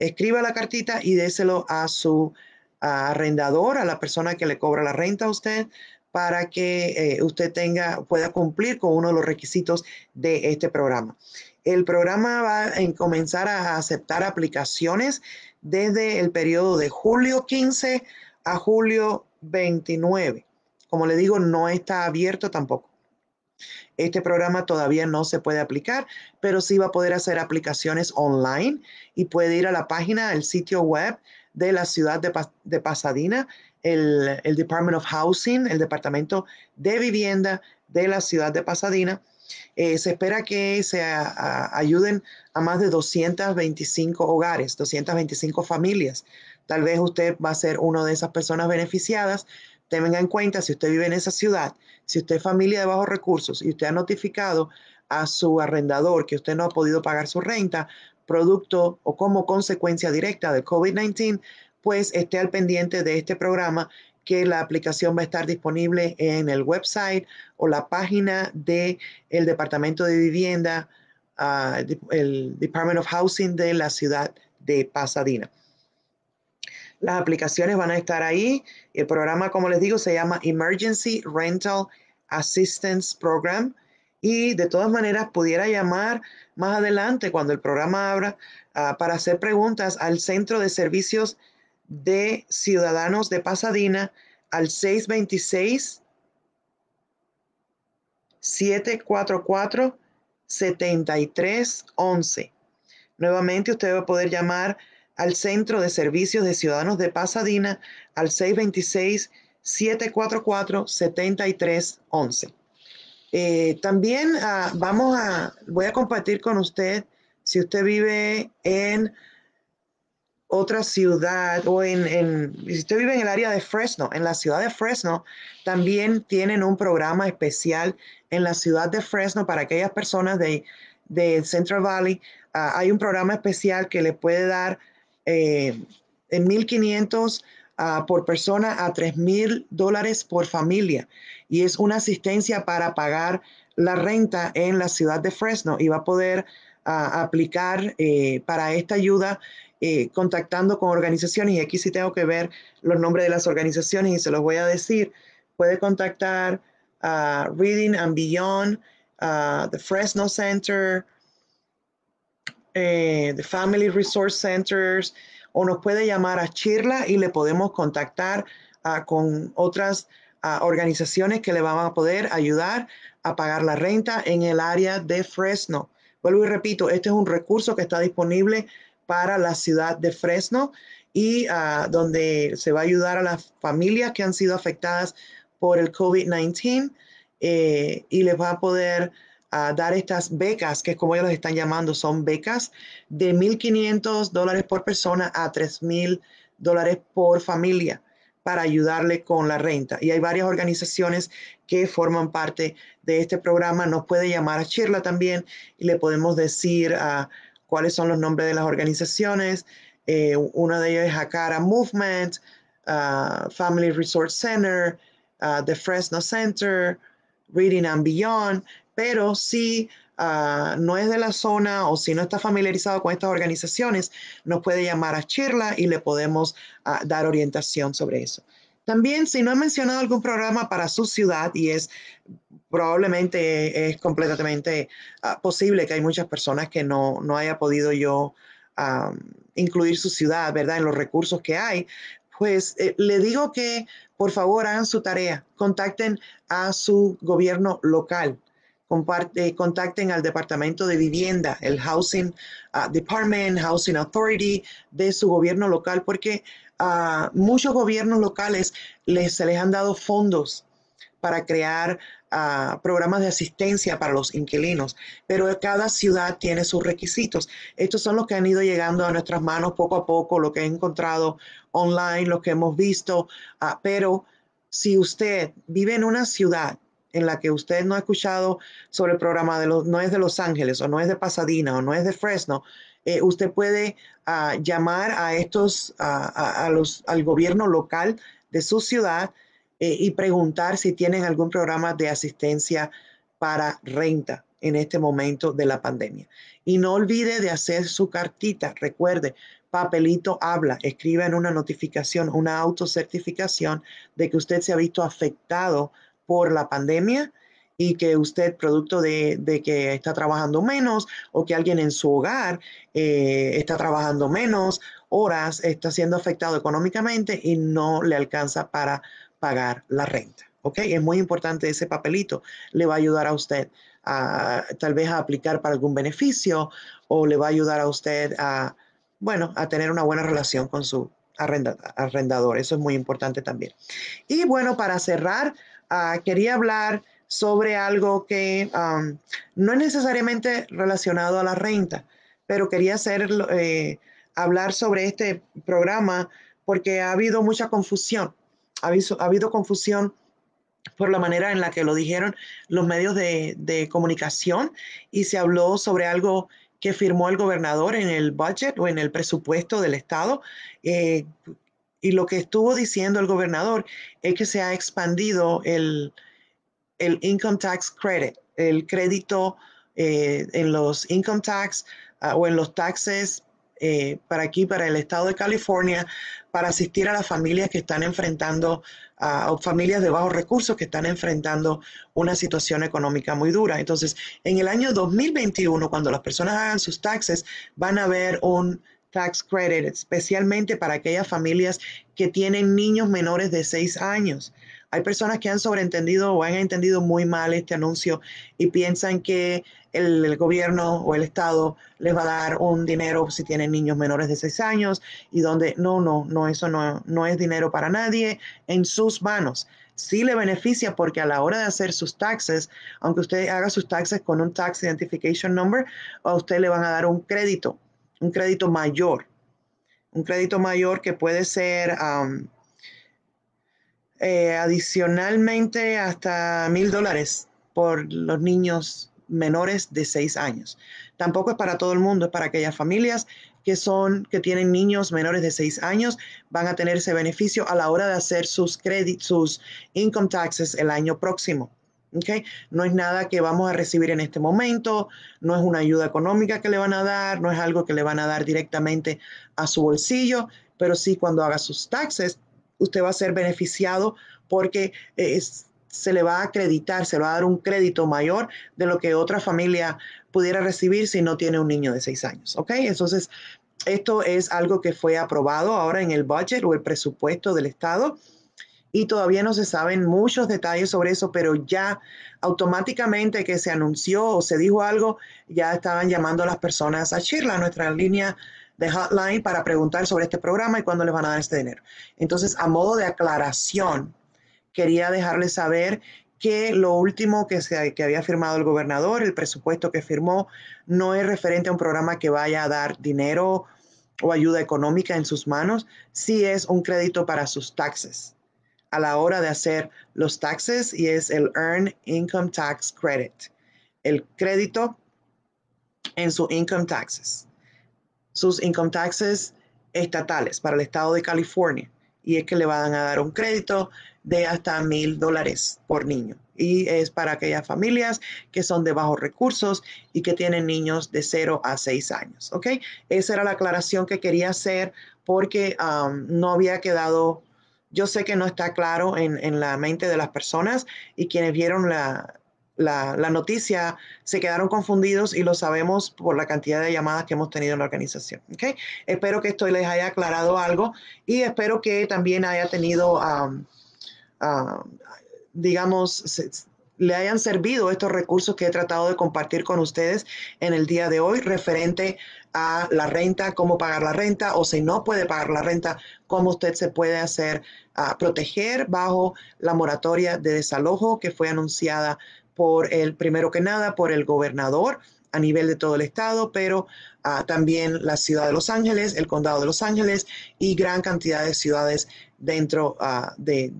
escriba la cartita y déselo a su arrendador, a la persona que le cobra la renta a usted, para que eh, usted tenga, pueda cumplir con uno de los requisitos de este programa. El programa va a comenzar a aceptar aplicaciones desde el periodo de julio 15 a julio 29. Como le digo, no está abierto tampoco. Este programa todavía no se puede aplicar, pero sí va a poder hacer aplicaciones online y puede ir a la página, al sitio web de la ciudad de, Pasadena, el, Department of Housing, el Departamento de Vivienda de la ciudad de Pasadena. Eh, se espera que se ayuden a más de 225 hogares, 225 familias. Tal vez usted va a ser una de esas personas beneficiadas Tengan en cuenta, si usted vive en esa ciudad, si usted es familia de bajos recursos y usted ha notificado a su arrendador que usted no ha podido pagar su renta, producto o como consecuencia directa del COVID-19, pues esté al pendiente de este programa que la aplicación va a estar disponible en el website o la página del el Departamento de Vivienda, ah, el Department of Housing de la ciudad de Pasadena. Las aplicaciones van a estar ahí. El programa, como les digo, se llama Emergency Rental Assistance Program. Y de todas maneras, pudiera llamar más adelante cuando el programa abra ah, para hacer preguntas al Centro de Servicios de Ciudadanos de Pasadena al 626 744 7311. Nuevamente, usted va a poder llamar al Centro de Servicios de Ciudadanos de Pasadena al 626-744-7311. Eh, también ah, vamos a, voy a compartir con usted, si usted vive en otra ciudad o en, si usted vive en el área de Fresno, en la ciudad de Fresno, también tienen un programa especial en la ciudad de Fresno para aquellas personas de, Central Valley. Ah, hay un programa especial que le puede dar eh, en 1.500 ah, por persona a 3.000 dólares por familia. Y es una asistencia para pagar la renta en la ciudad de Fresno y va a poder ah, aplicar eh, para esta ayuda eh, contactando con organizaciones. Y aquí sí tengo que ver los nombres de las organizaciones y se los voy a decir. Puede contactar a Reading and Beyond, ah, The Fresno Center, eh, de Family Resource Centers o nos puede llamar a Chirla y le podemos contactar ah, con otras ah, organizaciones que le van a poder ayudar a pagar la renta en el área de Fresno. Vuelvo y repito, este es un recurso que está disponible para la ciudad de Fresno y ah, donde se va a ayudar a las familias que han sido afectadas por el COVID-19 eh, y les va a poder a dar estas becas, que es como ellos los están llamando, son becas de 1.500 dólares por persona a 3.000 dólares por familia para ayudarle con la renta. Y hay varias organizaciones que forman parte de este programa. Nos puede llamar a Shirla también y le podemos decir ah, cuáles son los nombres de las organizaciones. Eh, una de ellas es Hakara Movement, ah, Family Resource Center, ah, The Fresno Center, Reading and Beyond pero si ah, no es de la zona o si no está familiarizado con estas organizaciones, nos puede llamar a Chirla y le podemos ah, dar orientación sobre eso. También, si no ha mencionado algún programa para su ciudad y es probablemente es completamente ah, posible que hay muchas personas que no, no haya podido yo incluir su ciudad, ¿verdad? En los recursos que hay, pues eh, le digo que por favor hagan su tarea, contacten a su gobierno local comparte, contacten al Departamento de Vivienda, el Housing ah, Department, Housing Authority de su gobierno local, porque a ah, muchos gobiernos locales les, se les han dado fondos para crear ah, programas de asistencia para los inquilinos, pero cada ciudad tiene sus requisitos. Estos son los que han ido llegando a nuestras manos poco a poco, lo que he encontrado online, lo que hemos visto, pero si usted vive en una ciudad en la que usted no ha escuchado sobre el programa de los, no es de Los Ángeles o no es de Pasadena o no es de Fresno, eh, usted puede ah, llamar a estos, a, los, al gobierno local de su ciudad eh, y preguntar si tienen algún programa de asistencia para renta en este momento de la pandemia. Y no olvide de hacer su cartita, recuerde, papelito habla, escriba en una notificación, una autocertificación de que usted se ha visto afectado por la pandemia y que usted, producto de, de, que está trabajando menos o que alguien en su hogar eh, está trabajando menos horas, está siendo afectado económicamente y no le alcanza para pagar la renta. ¿Ok? Es muy importante ese papelito. Le va a ayudar a usted a tal vez a aplicar para algún beneficio o le va a ayudar a usted a, bueno, a tener una buena relación con su arrendador. Eso es muy importante también. Y bueno, para cerrar, Ah, quería hablar sobre algo que no es necesariamente relacionado a la renta, pero quería hacer, eh, hablar sobre este programa porque ha habido mucha confusión. Ha habido, ha habido, confusión por la manera en la que lo dijeron los medios de, comunicación y se habló sobre algo que firmó el gobernador en el budget o en el presupuesto del Estado, eh, y lo que estuvo diciendo el gobernador es que se ha expandido el, el income tax credit, el crédito eh, en los income tax ah, o en los taxes eh, para aquí, para el estado de California, para asistir a las familias que están enfrentando, a ah, familias de bajos recursos que están enfrentando una situación económica muy dura. Entonces, en el año 2021, cuando las personas hagan sus taxes, van a ver un Tax Credit, especialmente para aquellas familias que tienen niños menores de 6 años. Hay personas que han sobreentendido o han entendido muy mal este anuncio y piensan que el, gobierno o el Estado les va a dar un dinero si tienen niños menores de 6 años y donde no, no, no, eso no, no es dinero para nadie en sus manos. Sí le beneficia porque a la hora de hacer sus taxes, aunque usted haga sus taxes con un Tax Identification Number, a usted le van a dar un crédito un crédito mayor, un crédito mayor que puede ser eh, adicionalmente hasta mil dólares por los niños menores de seis años. Tampoco es para todo el mundo, es para aquellas familias que son, que tienen niños menores de seis años, van a tener ese beneficio a la hora de hacer sus créditos, sus income taxes el año próximo. No es nada que vamos a recibir en este momento, no es una ayuda económica que le van a dar, no es algo que le van a dar directamente a su bolsillo, pero sí cuando haga sus taxes, usted va a ser beneficiado porque eh, se le va a acreditar, se le va a dar un crédito mayor de lo que otra familia pudiera recibir si no tiene un niño de seis años, Entonces, esto es algo que fue aprobado ahora en el budget o el presupuesto del Estado y todavía no se saben muchos detalles sobre eso, pero ya automáticamente que se anunció o se dijo algo, ya estaban llamando a las personas a Chirla, nuestra línea de hotline, para preguntar sobre este programa y cuándo les van a dar este dinero. Entonces, a modo de aclaración, quería dejarles saber que lo último que, se, que había firmado el gobernador, el presupuesto que firmó, no es referente a un programa que vaya a dar dinero o ayuda económica en sus manos, sí es un crédito para sus taxes a la hora de hacer los taxes y es el Earn Income Tax Credit, el crédito en su income taxes, sus income taxes estatales para el estado de California. Y es que le van a dar un crédito de hasta mil dólares por niño. Y es para aquellas familias que son de bajos recursos y que tienen niños de 0 a 6 años. ¿Ok? Esa era la aclaración que quería hacer porque um, no había quedado yo sé que no está claro en, la mente de las personas y quienes vieron la, la, noticia se quedaron confundidos y lo sabemos por la cantidad de llamadas que hemos tenido en la organización. ¿okay? Espero que esto les haya aclarado algo y espero que también haya tenido, digamos, le hayan servido estos recursos que he tratado de compartir con ustedes en el día de hoy referente a a la renta, cómo pagar la renta o si no puede pagar la renta, cómo usted se puede hacer a ah, proteger bajo la moratoria de desalojo que fue anunciada por el, primero que nada, por el gobernador a nivel de todo el estado, pero también la ciudad de Los Ángeles, el condado de Los Ángeles y gran cantidad de ciudades dentro ah, de,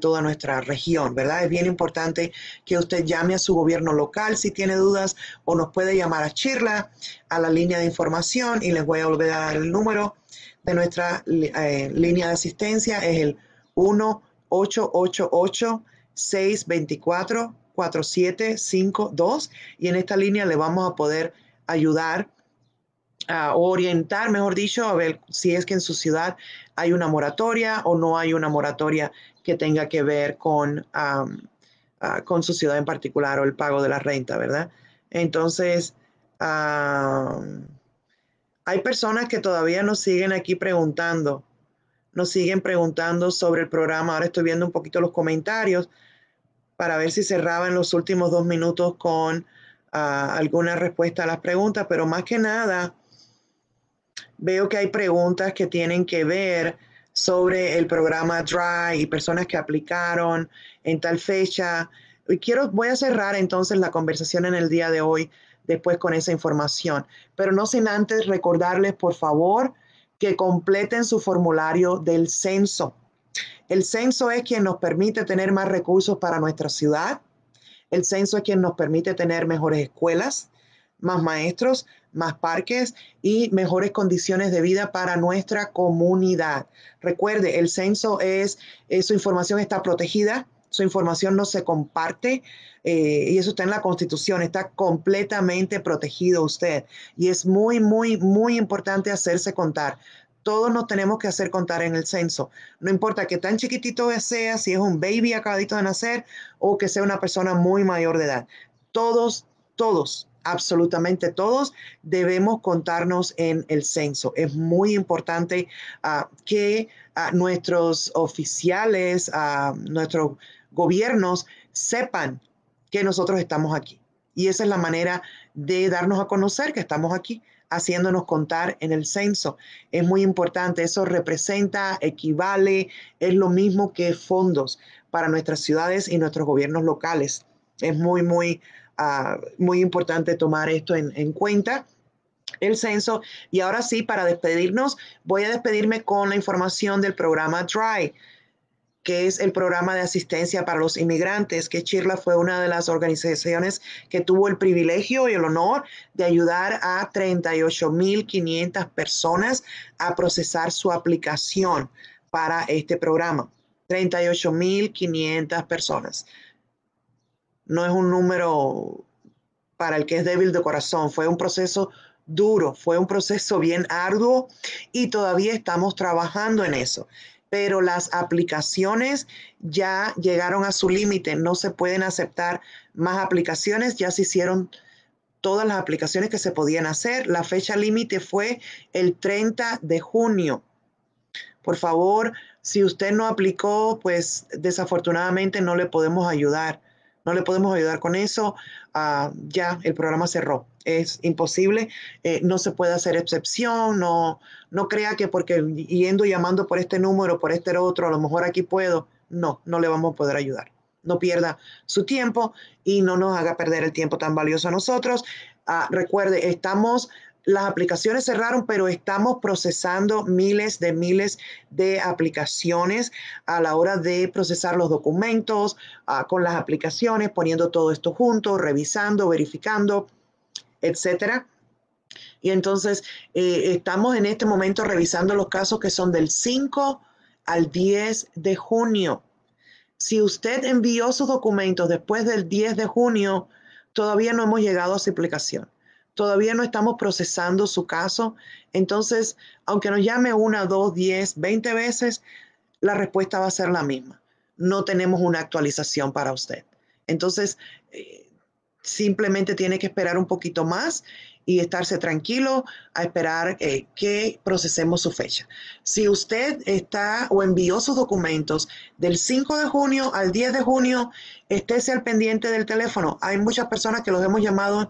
toda nuestra región, ¿verdad? Es bien importante que usted llame a su gobierno local si tiene dudas o nos puede llamar a Chirla a la línea de información y les voy a volver a dar el número de nuestra eh, línea de asistencia, es el 1888 624 4752 y en esta línea le vamos a poder ayudar uh, orientar, mejor dicho, a ver si es que en su ciudad hay una moratoria o no hay una moratoria que tenga que ver con, con su ciudad en particular o el pago de la renta, ¿verdad? Entonces, hay personas que todavía nos siguen aquí preguntando, nos siguen preguntando sobre el programa. Ahora estoy viendo un poquito los comentarios para ver si cerraba en los últimos dos minutos con alguna respuesta a las preguntas, pero más que nada, veo que hay preguntas que tienen que ver sobre el programa DRY y personas que aplicaron en tal fecha. quiero, voy a cerrar entonces la conversación en el día de hoy después con esa información. Pero no sin antes recordarles, por favor, que completen su formulario del censo. El censo es quien nos permite tener más recursos para nuestra ciudad. El censo es quien nos permite tener mejores escuelas más maestros, más parques y mejores condiciones de vida para nuestra comunidad. Recuerde, el censo es, eh, su información está protegida, su información no se comparte eh, y eso está en la constitución, está completamente protegido usted y es muy, muy, muy importante hacerse contar. Todos nos tenemos que hacer contar en el censo. No importa que tan chiquitito sea, si es un baby acabadito de nacer o que sea una persona muy mayor de edad. Todos, todos absolutamente todos debemos contarnos en el censo. Es muy importante ah, que ah, nuestros oficiales, ah, nuestros gobiernos sepan que nosotros estamos aquí. Y esa es la manera de darnos a conocer que estamos aquí haciéndonos contar en el censo. Es muy importante, eso representa, equivale, es lo mismo que fondos para nuestras ciudades y nuestros gobiernos locales. Es muy, muy Ah, muy importante tomar esto en, en cuenta el censo. Y ahora sí, para despedirnos, voy a despedirme con la información del programa DRY, que es el programa de asistencia para los inmigrantes, que Chirla fue una de las organizaciones que tuvo el privilegio y el honor de ayudar a 38.500 personas a procesar su aplicación para este programa. 38.500 personas no es un número para el que es débil de corazón, fue un proceso duro, fue un proceso bien arduo y todavía estamos trabajando en eso. Pero las aplicaciones ya llegaron a su límite, no se pueden aceptar más aplicaciones, ya se hicieron todas las aplicaciones que se podían hacer. La fecha límite fue el 30 de junio. Por favor, si usted no aplicó, pues desafortunadamente no le podemos ayudar no le podemos ayudar con eso, ah, ya el programa cerró. Es imposible, eh, no se puede hacer excepción, no, no crea que porque yendo llamando por este número, por este otro, a lo mejor aquí puedo. No, no le vamos a poder ayudar. No pierda su tiempo y no nos haga perder el tiempo tan valioso a nosotros. Ah, recuerde, estamos las aplicaciones cerraron, pero estamos procesando miles de miles de aplicaciones a la hora de procesar los documentos ah, con las aplicaciones, poniendo todo esto junto, revisando, verificando, etcétera. Y entonces eh, estamos en este momento revisando los casos que son del 5 al 10 de junio. Si usted envió sus documentos después del 10 de junio, todavía no hemos llegado a su aplicación todavía no estamos procesando su caso. Entonces, aunque nos llame una, dos, diez, veinte veces, la respuesta va a ser la misma. No tenemos una actualización para usted. Entonces, eh, simplemente tiene que esperar un poquito más y estarse tranquilo a esperar eh, que procesemos su fecha. Si usted está o envió sus documentos del 5 de junio al 10 de junio, estése al pendiente del teléfono. Hay muchas personas que los hemos llamado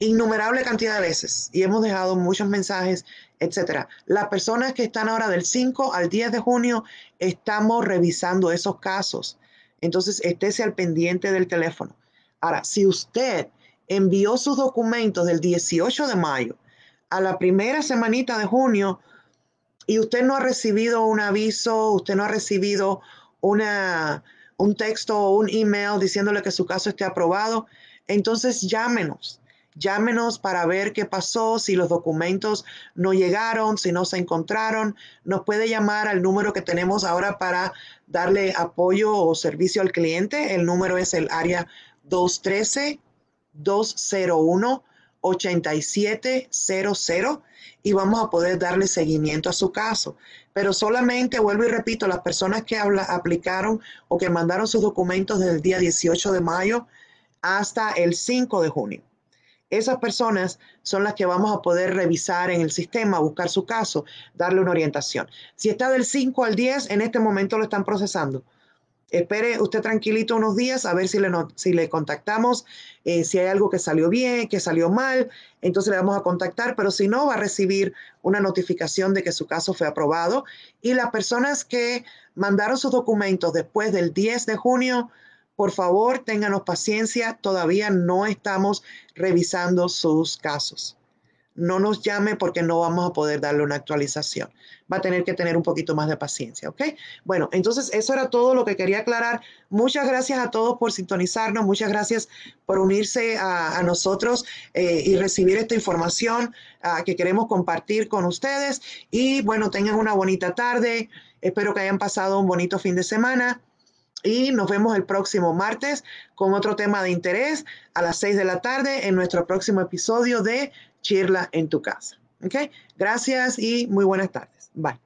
innumerable cantidad de veces y hemos dejado muchos mensajes, etcétera. Las personas que están ahora del 5 al 10 de junio estamos revisando esos casos. Entonces, estése al pendiente del teléfono. Ahora, si usted envió sus documentos del 18 de mayo a la primera semanita de junio y usted no ha recibido un aviso, usted no ha recibido una, un texto o un email diciéndole que su caso esté aprobado, entonces llámenos Llámenos para ver qué pasó, si los documentos no llegaron, si no se encontraron. Nos puede llamar al número que tenemos ahora para darle apoyo o servicio al cliente. El número es el área 213-201-8700 y vamos a poder darle seguimiento a su caso. Pero solamente, vuelvo y repito, las personas que habla, aplicaron o que mandaron sus documentos desde el día 18 de mayo hasta el 5 de junio. Esas personas son las que vamos a poder revisar en el sistema, buscar su caso, darle una orientación. Si está del 5 al 10, en este momento lo están procesando. Espere usted tranquilito unos días a ver si le, si le contactamos, eh, si hay algo que salió bien, que salió mal, entonces le vamos a contactar, pero si no, va a recibir una notificación de que su caso fue aprobado. Y las personas que mandaron sus documentos después del 10 de junio, por favor, ténganos paciencia, todavía no estamos revisando sus casos. No nos llame porque no vamos a poder darle una actualización. Va a tener que tener un poquito más de paciencia, ¿ok? Bueno, entonces eso era todo lo que quería aclarar. Muchas gracias a todos por sintonizarnos, muchas gracias por unirse a, nosotros eh, y recibir esta información ah, que queremos compartir con ustedes. Y bueno, tengan una bonita tarde. Espero que hayan pasado un bonito fin de semana y nos vemos el próximo martes con otro tema de interés a las 6 de la tarde en nuestro próximo episodio de Chirla en tu casa. Gracias y muy buenas tardes. Bye.